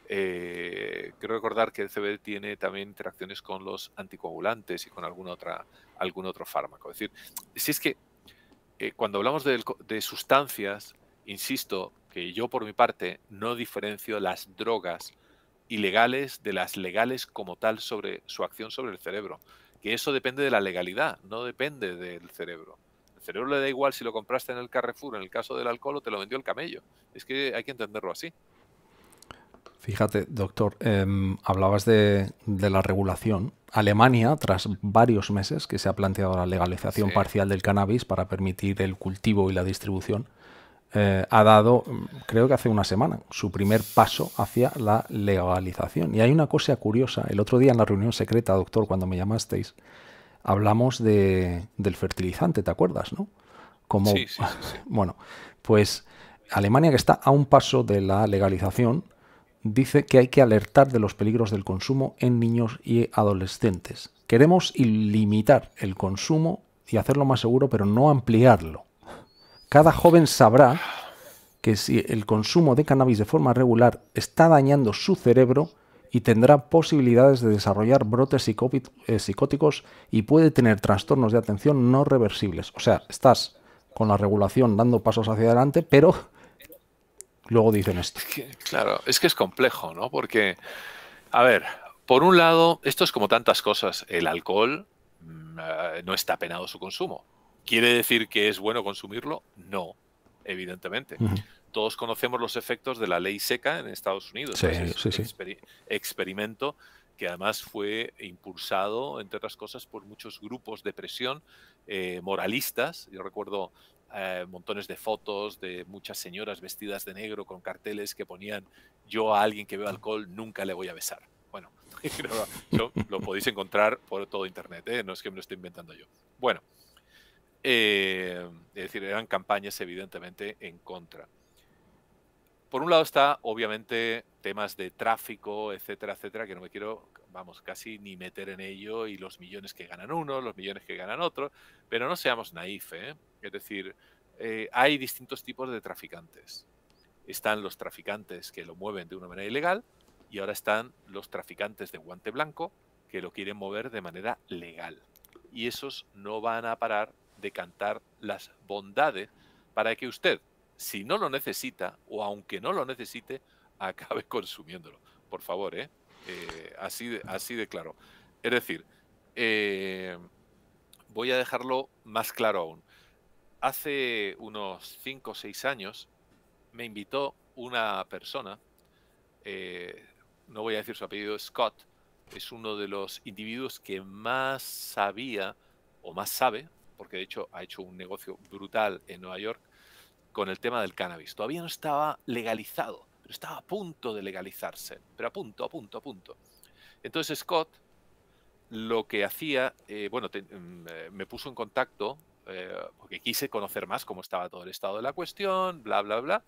quiero eh, recordar que el CBD tiene también interacciones con los anticoagulantes y con alguna otra, algún otro fármaco. Es decir, si es que eh, cuando hablamos de sustancias, Insisto que yo por mi parte no diferencio las drogas ilegales de las legales como tal sobre su acción sobre el cerebro. Que eso depende de la legalidad, no depende del cerebro. El cerebro le da igual si lo compraste en el Carrefour, en el caso del alcohol, o te lo vendió el camello. Es que hay que entenderlo así. Fíjate, doctor, em, hablabas de, la regulación. Alemania, tras varios meses que se ha planteado la legalización parcial del cannabis para permitir el cultivo y la distribución, eh, ha dado, creo que hace una semana, su primer paso hacia la legalización. Y hay una cosa curiosa. El otro día en la reunión secreta, doctor, cuando me llamasteis, hablamos de, del fertilizante, ¿te acuerdas? ¿no? Como, sí, [LAUGHS] bueno, pues Alemania, que está a un paso de la legalización, dice que hay que alertar de los peligros del consumo en niños y adolescentes. Queremos limitar el consumo y hacerlo más seguro, pero no ampliarlo cada joven sabrá que si el consumo de cannabis de forma regular está dañando su cerebro y tendrá posibilidades de desarrollar brotes eh, psicóticos y puede tener trastornos de atención no reversibles. O sea, estás con la regulación dando pasos hacia adelante, pero luego dicen esto. claro, es que es complejo, ¿no? Porque, a ver, por un lado, esto es como tantas cosas, el alcohol mm, eh, no está penado su consumo. ¿Quiere decir que es bueno consumirlo? No, evidentemente. Todos conocemos los efectos de la ley seca en Estados Unidos. Sí, experimento que además fue impulsado, entre otras cosas, por muchos grupos de presión eh, moralistas. Yo recuerdo eh, montones de fotos de muchas señoras vestidas de negro con carteles que ponían yo a alguien que beba alcohol nunca le voy a besar. Bueno, [LAUGHS] lo, podéis encontrar por todo Internet, ¿eh? no es que me lo esté inventando yo. Bueno, eh, es decir, eran campañas evidentemente en contra. Por un lado está, obviamente, temas de tráfico, etcétera, etcétera, que no me quiero, vamos, casi ni meter en ello y los millones que ganan unos, los millones que ganan otro pero no seamos naif, ¿eh? Es decir, eh, hay distintos tipos de traficantes. Están los traficantes que lo mueven de una manera ilegal y ahora están los traficantes de guante blanco que lo quieren mover de manera legal. Y esos no van a parar de cantar las bondades para que usted, si no lo necesita o aunque no lo necesite, [LAUGHS] acabe consumiéndolo. Por favor, ¿eh? ¿eh? así, de, así de claro. Es decir, eh, voy a dejarlo más claro aún. Hace unos 5 o 6 años me invitó una persona, eh, no voy a decir su apellido, Scott, es uno de los individuos que más sabía o más sabe porque de hecho ha hecho un negocio brutal en Nueva York con el tema del cannabis. Todavía no estaba legalizado, pero estaba a punto de legalizarse, pero a punto, a punto, a punto. Entonces Scott lo que hacía, eh, bueno, mm, eh, me puso en contacto eh, porque quise conocer más cómo estaba todo el estado de la cuestión, bla, bla, bla.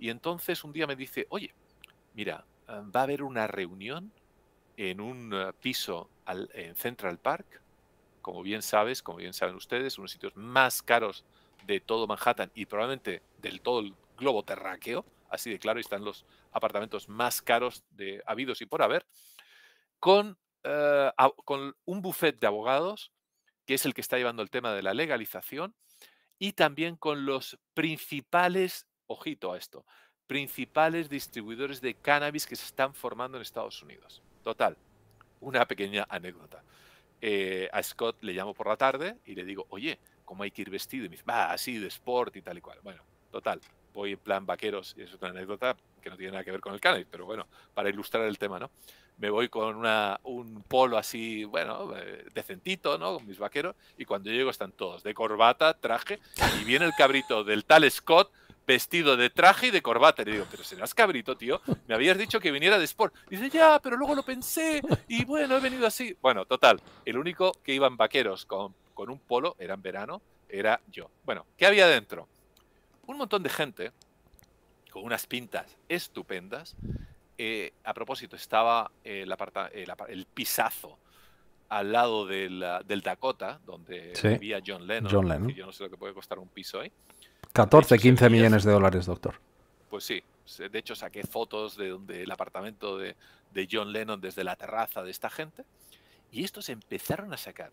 Y entonces un día me dice, oye, mira, va a haber una reunión en un piso en Central Park como bien sabes, como bien saben ustedes, unos sitios más caros de todo Manhattan y probablemente del todo el globo terráqueo, así de claro, están los apartamentos más caros de habidos y por haber, con, eh, con un buffet de abogados, que es el que está llevando el tema de la legalización, y también con los principales, ojito a esto, principales distribuidores de cannabis que se están formando en Estados Unidos. Total, una pequeña anécdota. Eh, a Scott le llamo por la tarde y le digo, oye, ¿cómo hay que ir vestido? Y me dice, va, ah, así, de sport y tal y cual. Bueno, total, voy en plan vaqueros, y es otra anécdota que no tiene nada que ver con el cannabis, pero bueno, para ilustrar el tema, ¿no? Me voy con un polo así, bueno, eh, decentito, ¿no? Con mis vaqueros, y cuando llego están todos de corbata, traje, y viene el cabrito del tal Scott vestido de traje y de corbata. Le digo, pero serás cabrito, tío. Me habías dicho que viniera de sport. Dice, ya, pero luego lo pensé y bueno, he venido así. Bueno, total, el único que iban vaqueros con, un polo, era en verano, era yo. Bueno, ¿qué había dentro? Un montón de gente con unas pintas estupendas. Eh, a propósito, estaba el, el, pisazo al lado del, del Dakota, donde vivía John Lennon. Yo no sé lo que puede costar un piso ahí. 14, 15 millones de dólares, doctor. Pues sí, de hecho saqué fotos del de, el apartamento de, de, John Lennon desde la terraza de esta gente y estos empezaron a sacar.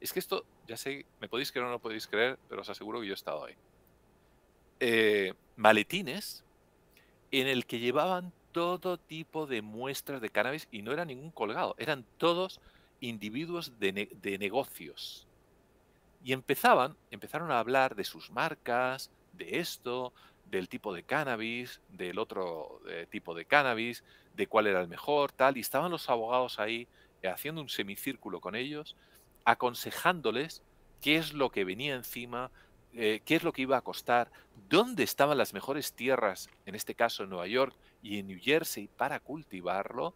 Es que esto, ya sé, me podéis creer o no podéis creer, pero os aseguro que yo he estado ahí. Eh, maletines en el que llevaban todo tipo de muestras de cannabis y no era ningún colgado, eran todos individuos de, de negocios. Y empezaban, empezaron a hablar de sus marcas, de esto, del tipo de cannabis, del otro eh, tipo de cannabis, de cuál era el mejor, tal. Y estaban los abogados ahí eh, haciendo un semicírculo con ellos, aconsejándoles qué es lo que venía encima, eh, qué es lo que iba a costar, dónde estaban las mejores tierras, en este caso en Nueva York y en New Jersey, para cultivarlo.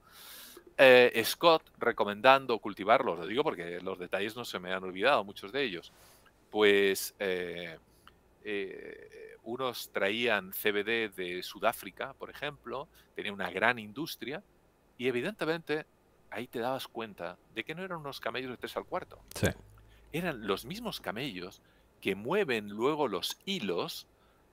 Scott recomendando cultivarlos, lo digo porque los detalles no se me han olvidado, muchos de ellos. Pues eh, unos traían CBD de Sudáfrica, por ejemplo, tenía una gran industria, y evidentemente ahí te dabas cuenta de que no eran unos camellos de tres al cuarto. Eran los mismos camellos que mueven luego los hilos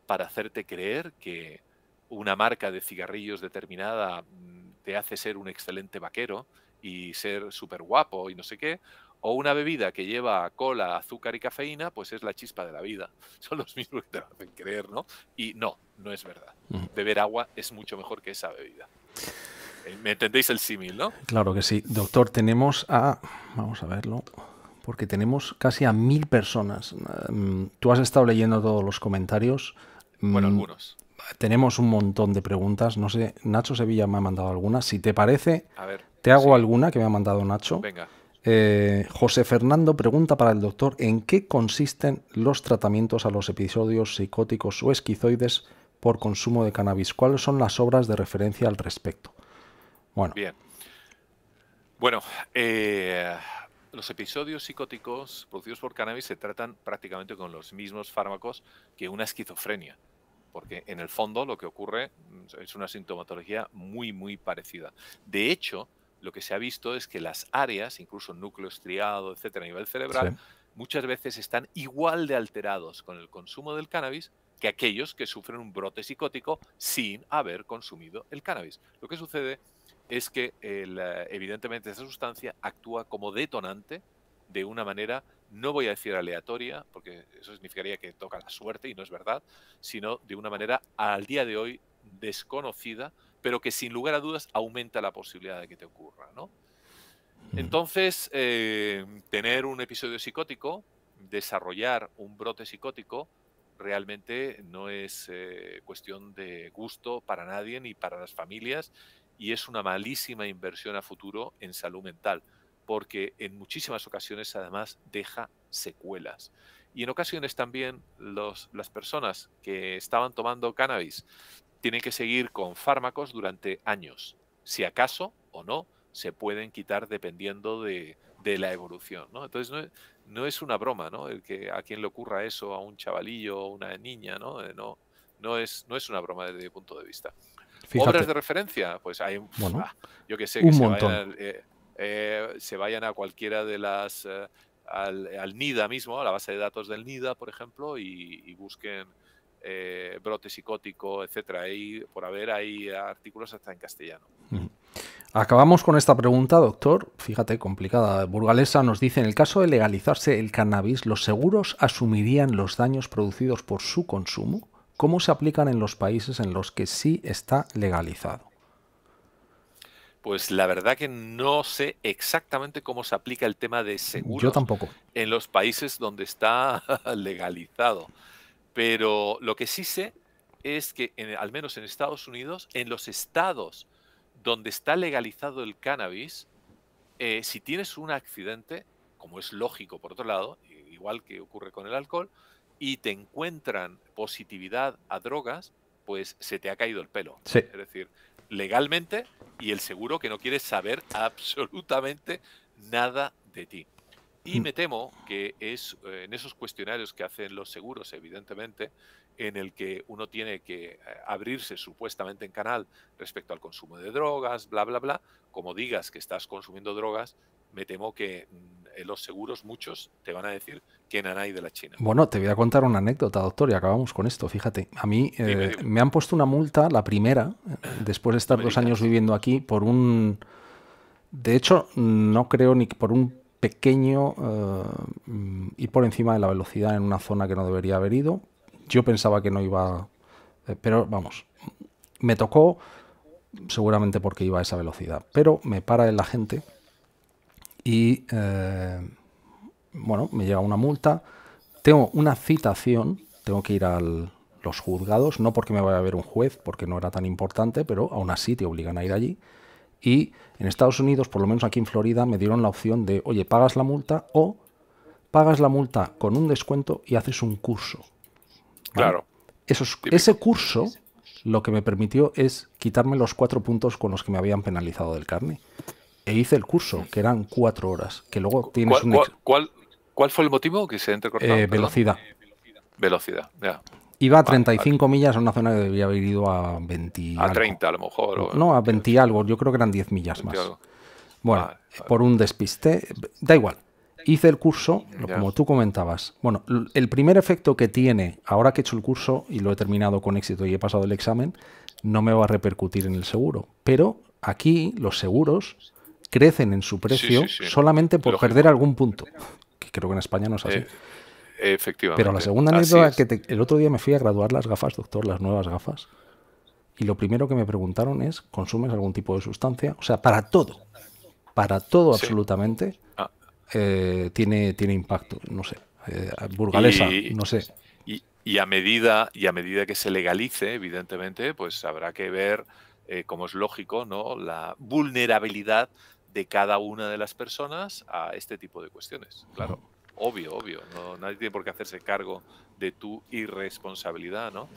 para hacerte creer que una marca de cigarrillos determinada mm, te hace ser un excelente vaquero y ser súper guapo y no sé qué, o una bebida que lleva cola, azúcar y cafeína, pues es la chispa de la vida. [LAUGHS] Son los mismos que te hacen creer, ¿no? Y no, no es verdad. Beber agua es mucho mejor que esa bebida. Eh, ¿Me entendéis el símil, no? Claro que sí. Doctor, tenemos a... Vamos a verlo. Porque tenemos casi a mil personas. Mm, tú has estado leyendo todos los comentarios. Mm, bueno, algunos. Tenemos un montón de preguntas. No sé, Nacho Sevilla me ha mandado alguna. Si te parece, te hago alguna que me ha mandado Nacho. Venga. Eh, José Fernando pregunta para el doctor en qué consisten los tratamientos a los episodios psicóticos o esquizoides por consumo de cannabis. ¿Cuáles son las obras de referencia al respecto? Bueno. Bueno, eh, los episodios psicóticos producidos por cannabis se tratan prácticamente con los mismos fármacos que una esquizofrenia, porque en el fondo lo que ocurre es una sintomatología muy, muy parecida. De hecho, lo que se ha visto es que las áreas, incluso núcleo estriado, etcétera, a nivel cerebral, muchas veces están igual de alterados con el consumo del cannabis que aquellos que sufren un brote psicótico sin haber consumido el cannabis. Lo que sucede es que eh, evidentemente esa sustancia actúa como detonante de una manera, no voy a decir aleatoria, porque eso significaría que toca la suerte y no es verdad, sino de una manera al día de hoy desconocida pero que sin lugar a dudas aumenta la posibilidad de que te ocurra, ¿no? Entonces, eh, tener un episodio psicótico, desarrollar un brote psicótico, realmente no es eh, cuestión de gusto para nadie ni para las familias y es una malísima inversión a futuro en salud mental, porque en muchísimas ocasiones además deja secuelas. Y en ocasiones también los, las personas que estaban tomando cannabis tienen que seguir con fármacos durante años. Si acaso o no, se pueden quitar dependiendo de, de la evolución. ¿no? Entonces, no es, una broma ¿no? el que a quien le ocurra eso, a un chavalillo o una niña, ¿no? Eh, no, no, es, no es una broma desde mi punto de vista. Obras de referencia, pues hay, un ah, yo que sé, que eh, eh, se vayan, a cualquiera de las, al, NIDA mismo, a la base de datos del NIDA, por ejemplo, y busquen eh, brote psicótico, etcétera. por haber hay artículos hasta en castellano. Acabamos con esta pregunta, doctor. Fíjate, complicada. Burgalesa nos dice, en el caso de legalizarse el cannabis, ¿los seguros asumirían los daños producidos por su consumo? ¿Cómo se aplican en los países en los que sí está legalizado? Pues la verdad que no sé exactamente cómo se aplica el tema de seguros. Yo tampoco. En los países donde está [LAUGHS] legalizado. Pero lo que sí sé es que, al menos en Estados Unidos, en los estados donde está legalizado el cannabis, eh, si tienes un accidente, como es lógico por otro lado, igual que ocurre con el alcohol, y te encuentran positividad a drogas, pues se te ha caído el pelo. Es decir, legalmente y el seguro que no quiere saber [LAUGHS] absolutamente nada de ti. Y me temo que es eh, en esos cuestionarios que hacen los seguros, evidentemente, en el que uno tiene que eh, abrirse supuestamente en canal respecto al consumo de drogas, bla, bla, bla. Como digas que estás consumiendo drogas, me temo que mm, los seguros, muchos, te van a decir que nanay de la China. Bueno, te voy a contar una anécdota, doctor, y acabamos con esto. Fíjate, a mí eh, me han puesto una multa, la primera, [CLEARS THROAT] después de estar dos años viviendo aquí, por un... De hecho, no creo ni por un pequeño y eh, mm, por encima de la velocidad en una zona que no debería haber ido. Yo pensaba que no iba, eh, pero vamos, me tocó seguramente porque iba a esa velocidad, pero me para en la gente y eh, bueno, me lleva una multa, tengo una citación, tengo que ir a los juzgados, no porque me vaya a ver un juez, porque no era tan importante, pero aún así te obligan a ir allí y en Estados Unidos, por lo menos aquí en Florida, me dieron la opción de, oye, pagas la multa o pagas la multa con un descuento y haces un curso. Claro. Eso ese curso lo que me permitió es quitarme los cuatro puntos con los que me habían penalizado del carne. E hice el curso, que eran cuatro horas, que luego tienes ¿Cuál, un... ¿cuál, cuál, fue el motivo que se eh, velocidad. Velocidad, ya. Iba a 35 millas a una zona que debía haber ido a 20. A 30 a lo mejor. no, a 20 algo. Yo creo que eran 10 millas más. Bueno, eh, por un despiste. Da igual. Hice el curso, como tú comentabas. Bueno, el primer efecto que tiene, ahora que he hecho el curso y lo he terminado con éxito y he pasado el examen, no me va a repercutir en el seguro. Pero aquí los seguros crecen en su precio solamente por perder algún punto. Que creo que en España no es así. Eh, pero la segunda anécdota que el otro día me fui a graduar las gafas, doctor, las nuevas gafas. Y lo primero que me preguntaron es, ¿consumes algún tipo de sustancia? O sea, para todo. Para todo absolutamente. Ah. Eh, tiene, tiene impacto, no sé. Eh, burgalesa, no sé. Y, a medida, y a medida que se legalice, evidentemente, pues habrá que ver, eh, como es lógico, ¿no? la vulnerabilidad de cada una de las personas a este tipo de cuestiones. Claro obvio, obvio. Nadie tiene por qué hacerse cargo de tu irresponsabilidad, ¿no?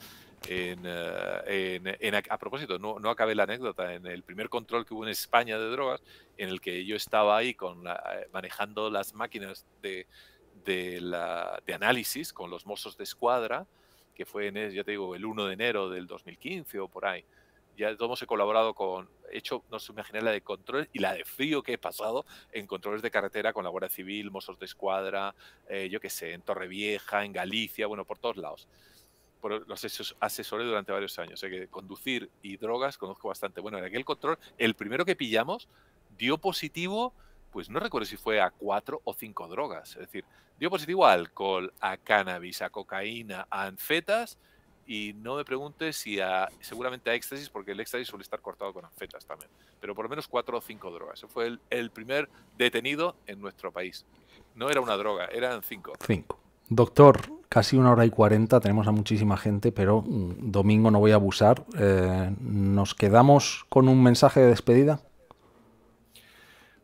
Eh, a, propósito, no, acabé la anécdota, en el primer control que hubo en España de drogas, en el que yo estaba ahí con eh, manejando las máquinas de, análisis con los mozos de escuadra, que fue, en, ya te digo, el 1 de enero del 2015 o por ahí ya todos he colaborado con, he hecho, no se imaginé la de control y la de frío que he pasado en controles de carretera con la Guardia Civil, Mossos de Escuadra, eh, yo qué sé, en Torrevieja, en Galicia, bueno, por todos lados. Por los asesores durante varios años. O que conducir y drogas conozco bastante. Bueno, en aquel control, el primero que pillamos dio positivo, pues no recuerdo si fue a cuatro o cinco drogas. Es decir, dio positivo a alcohol, a cannabis, a cocaína, a anfetas y no me preguntes si a, seguramente a éxtasis, porque el éxtasis suele estar cortado con anfetas también, pero por lo menos cuatro o cinco drogas. Ese fue el, primer detenido en nuestro país. No era una droga, eran cinco. Cinco. Doctor, casi una hora y cuarenta, tenemos a muchísima gente, pero mm, domingo no voy a abusar. Eh, ¿Nos quedamos con un mensaje de despedida?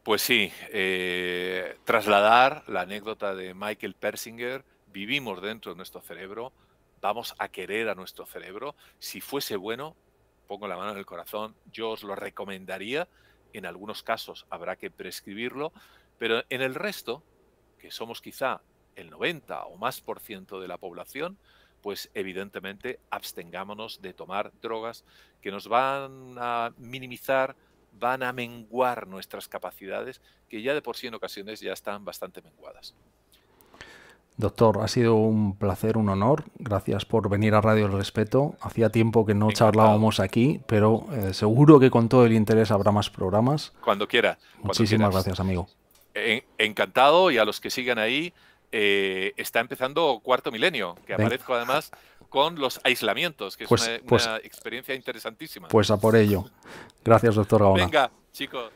Pues sí, eh, trasladar la anécdota de Michael Persinger, vivimos dentro de nuestro cerebro, vamos a querer a nuestro cerebro. Si fuese bueno, pongo la mano en el corazón, yo os lo recomendaría. En algunos casos habrá que prescribirlo, pero en el resto, que somos quizá el 90 o más por ciento de la población, pues evidentemente abstengámonos de tomar drogas que nos van a minimizar, van a menguar nuestras capacidades, que ya de por sí en ocasiones ya están bastante menguadas. Doctor, ha sido un placer, un honor. Gracias por venir a Radio El Respeto. Hacía tiempo que no charlábamos aquí, pero eh, seguro que con todo el interés habrá más programas. Cuando quiera. Muchísimas gracias, amigo. Encantado y a los que sigan ahí, eh, está empezando cuarto milenio, que aparezco además con los aislamientos, que es pues, pues una, experiencia interesantísima. Pues a por ello. Gracias, doctor Gaona. Venga, chicos.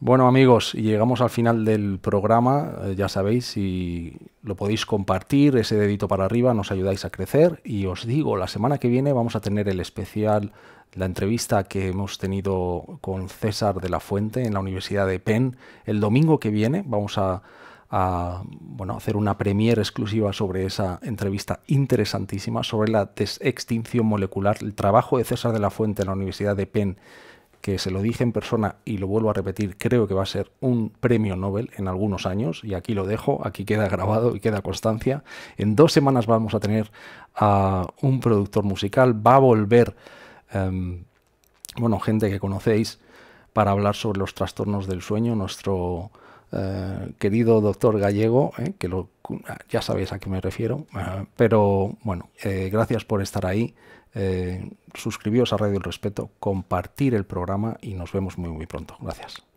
Bueno amigos, llegamos al final del programa, eh, ya sabéis, si lo podéis compartir, ese dedito para arriba, nos ayudáis a crecer y os digo, la semana que viene vamos a tener el especial, la entrevista que hemos tenido con César de la Fuente en la Universidad de Penn. El domingo que viene vamos a, bueno, hacer una premiere exclusiva sobre esa entrevista interesantísima sobre la desextinción molecular, el trabajo de César de la Fuente en la Universidad de Penn que se lo dije en persona y lo vuelvo a repetir, creo que va a ser un premio Nobel en algunos años, y aquí lo dejo, aquí queda grabado y queda constancia. En dos semanas vamos a tener a un productor musical, va a volver, em, bueno, gente que conocéis, para hablar sobre los trastornos del sueño, nuestro... Eh, querido doctor gallego, eh, que ya sabéis a qué me refiero, eh, pero bueno, gracias por estar ahí. Eh, suscribiros a Radio El Respeto, compartir el programa y nos vemos muy muy pronto. Gracias.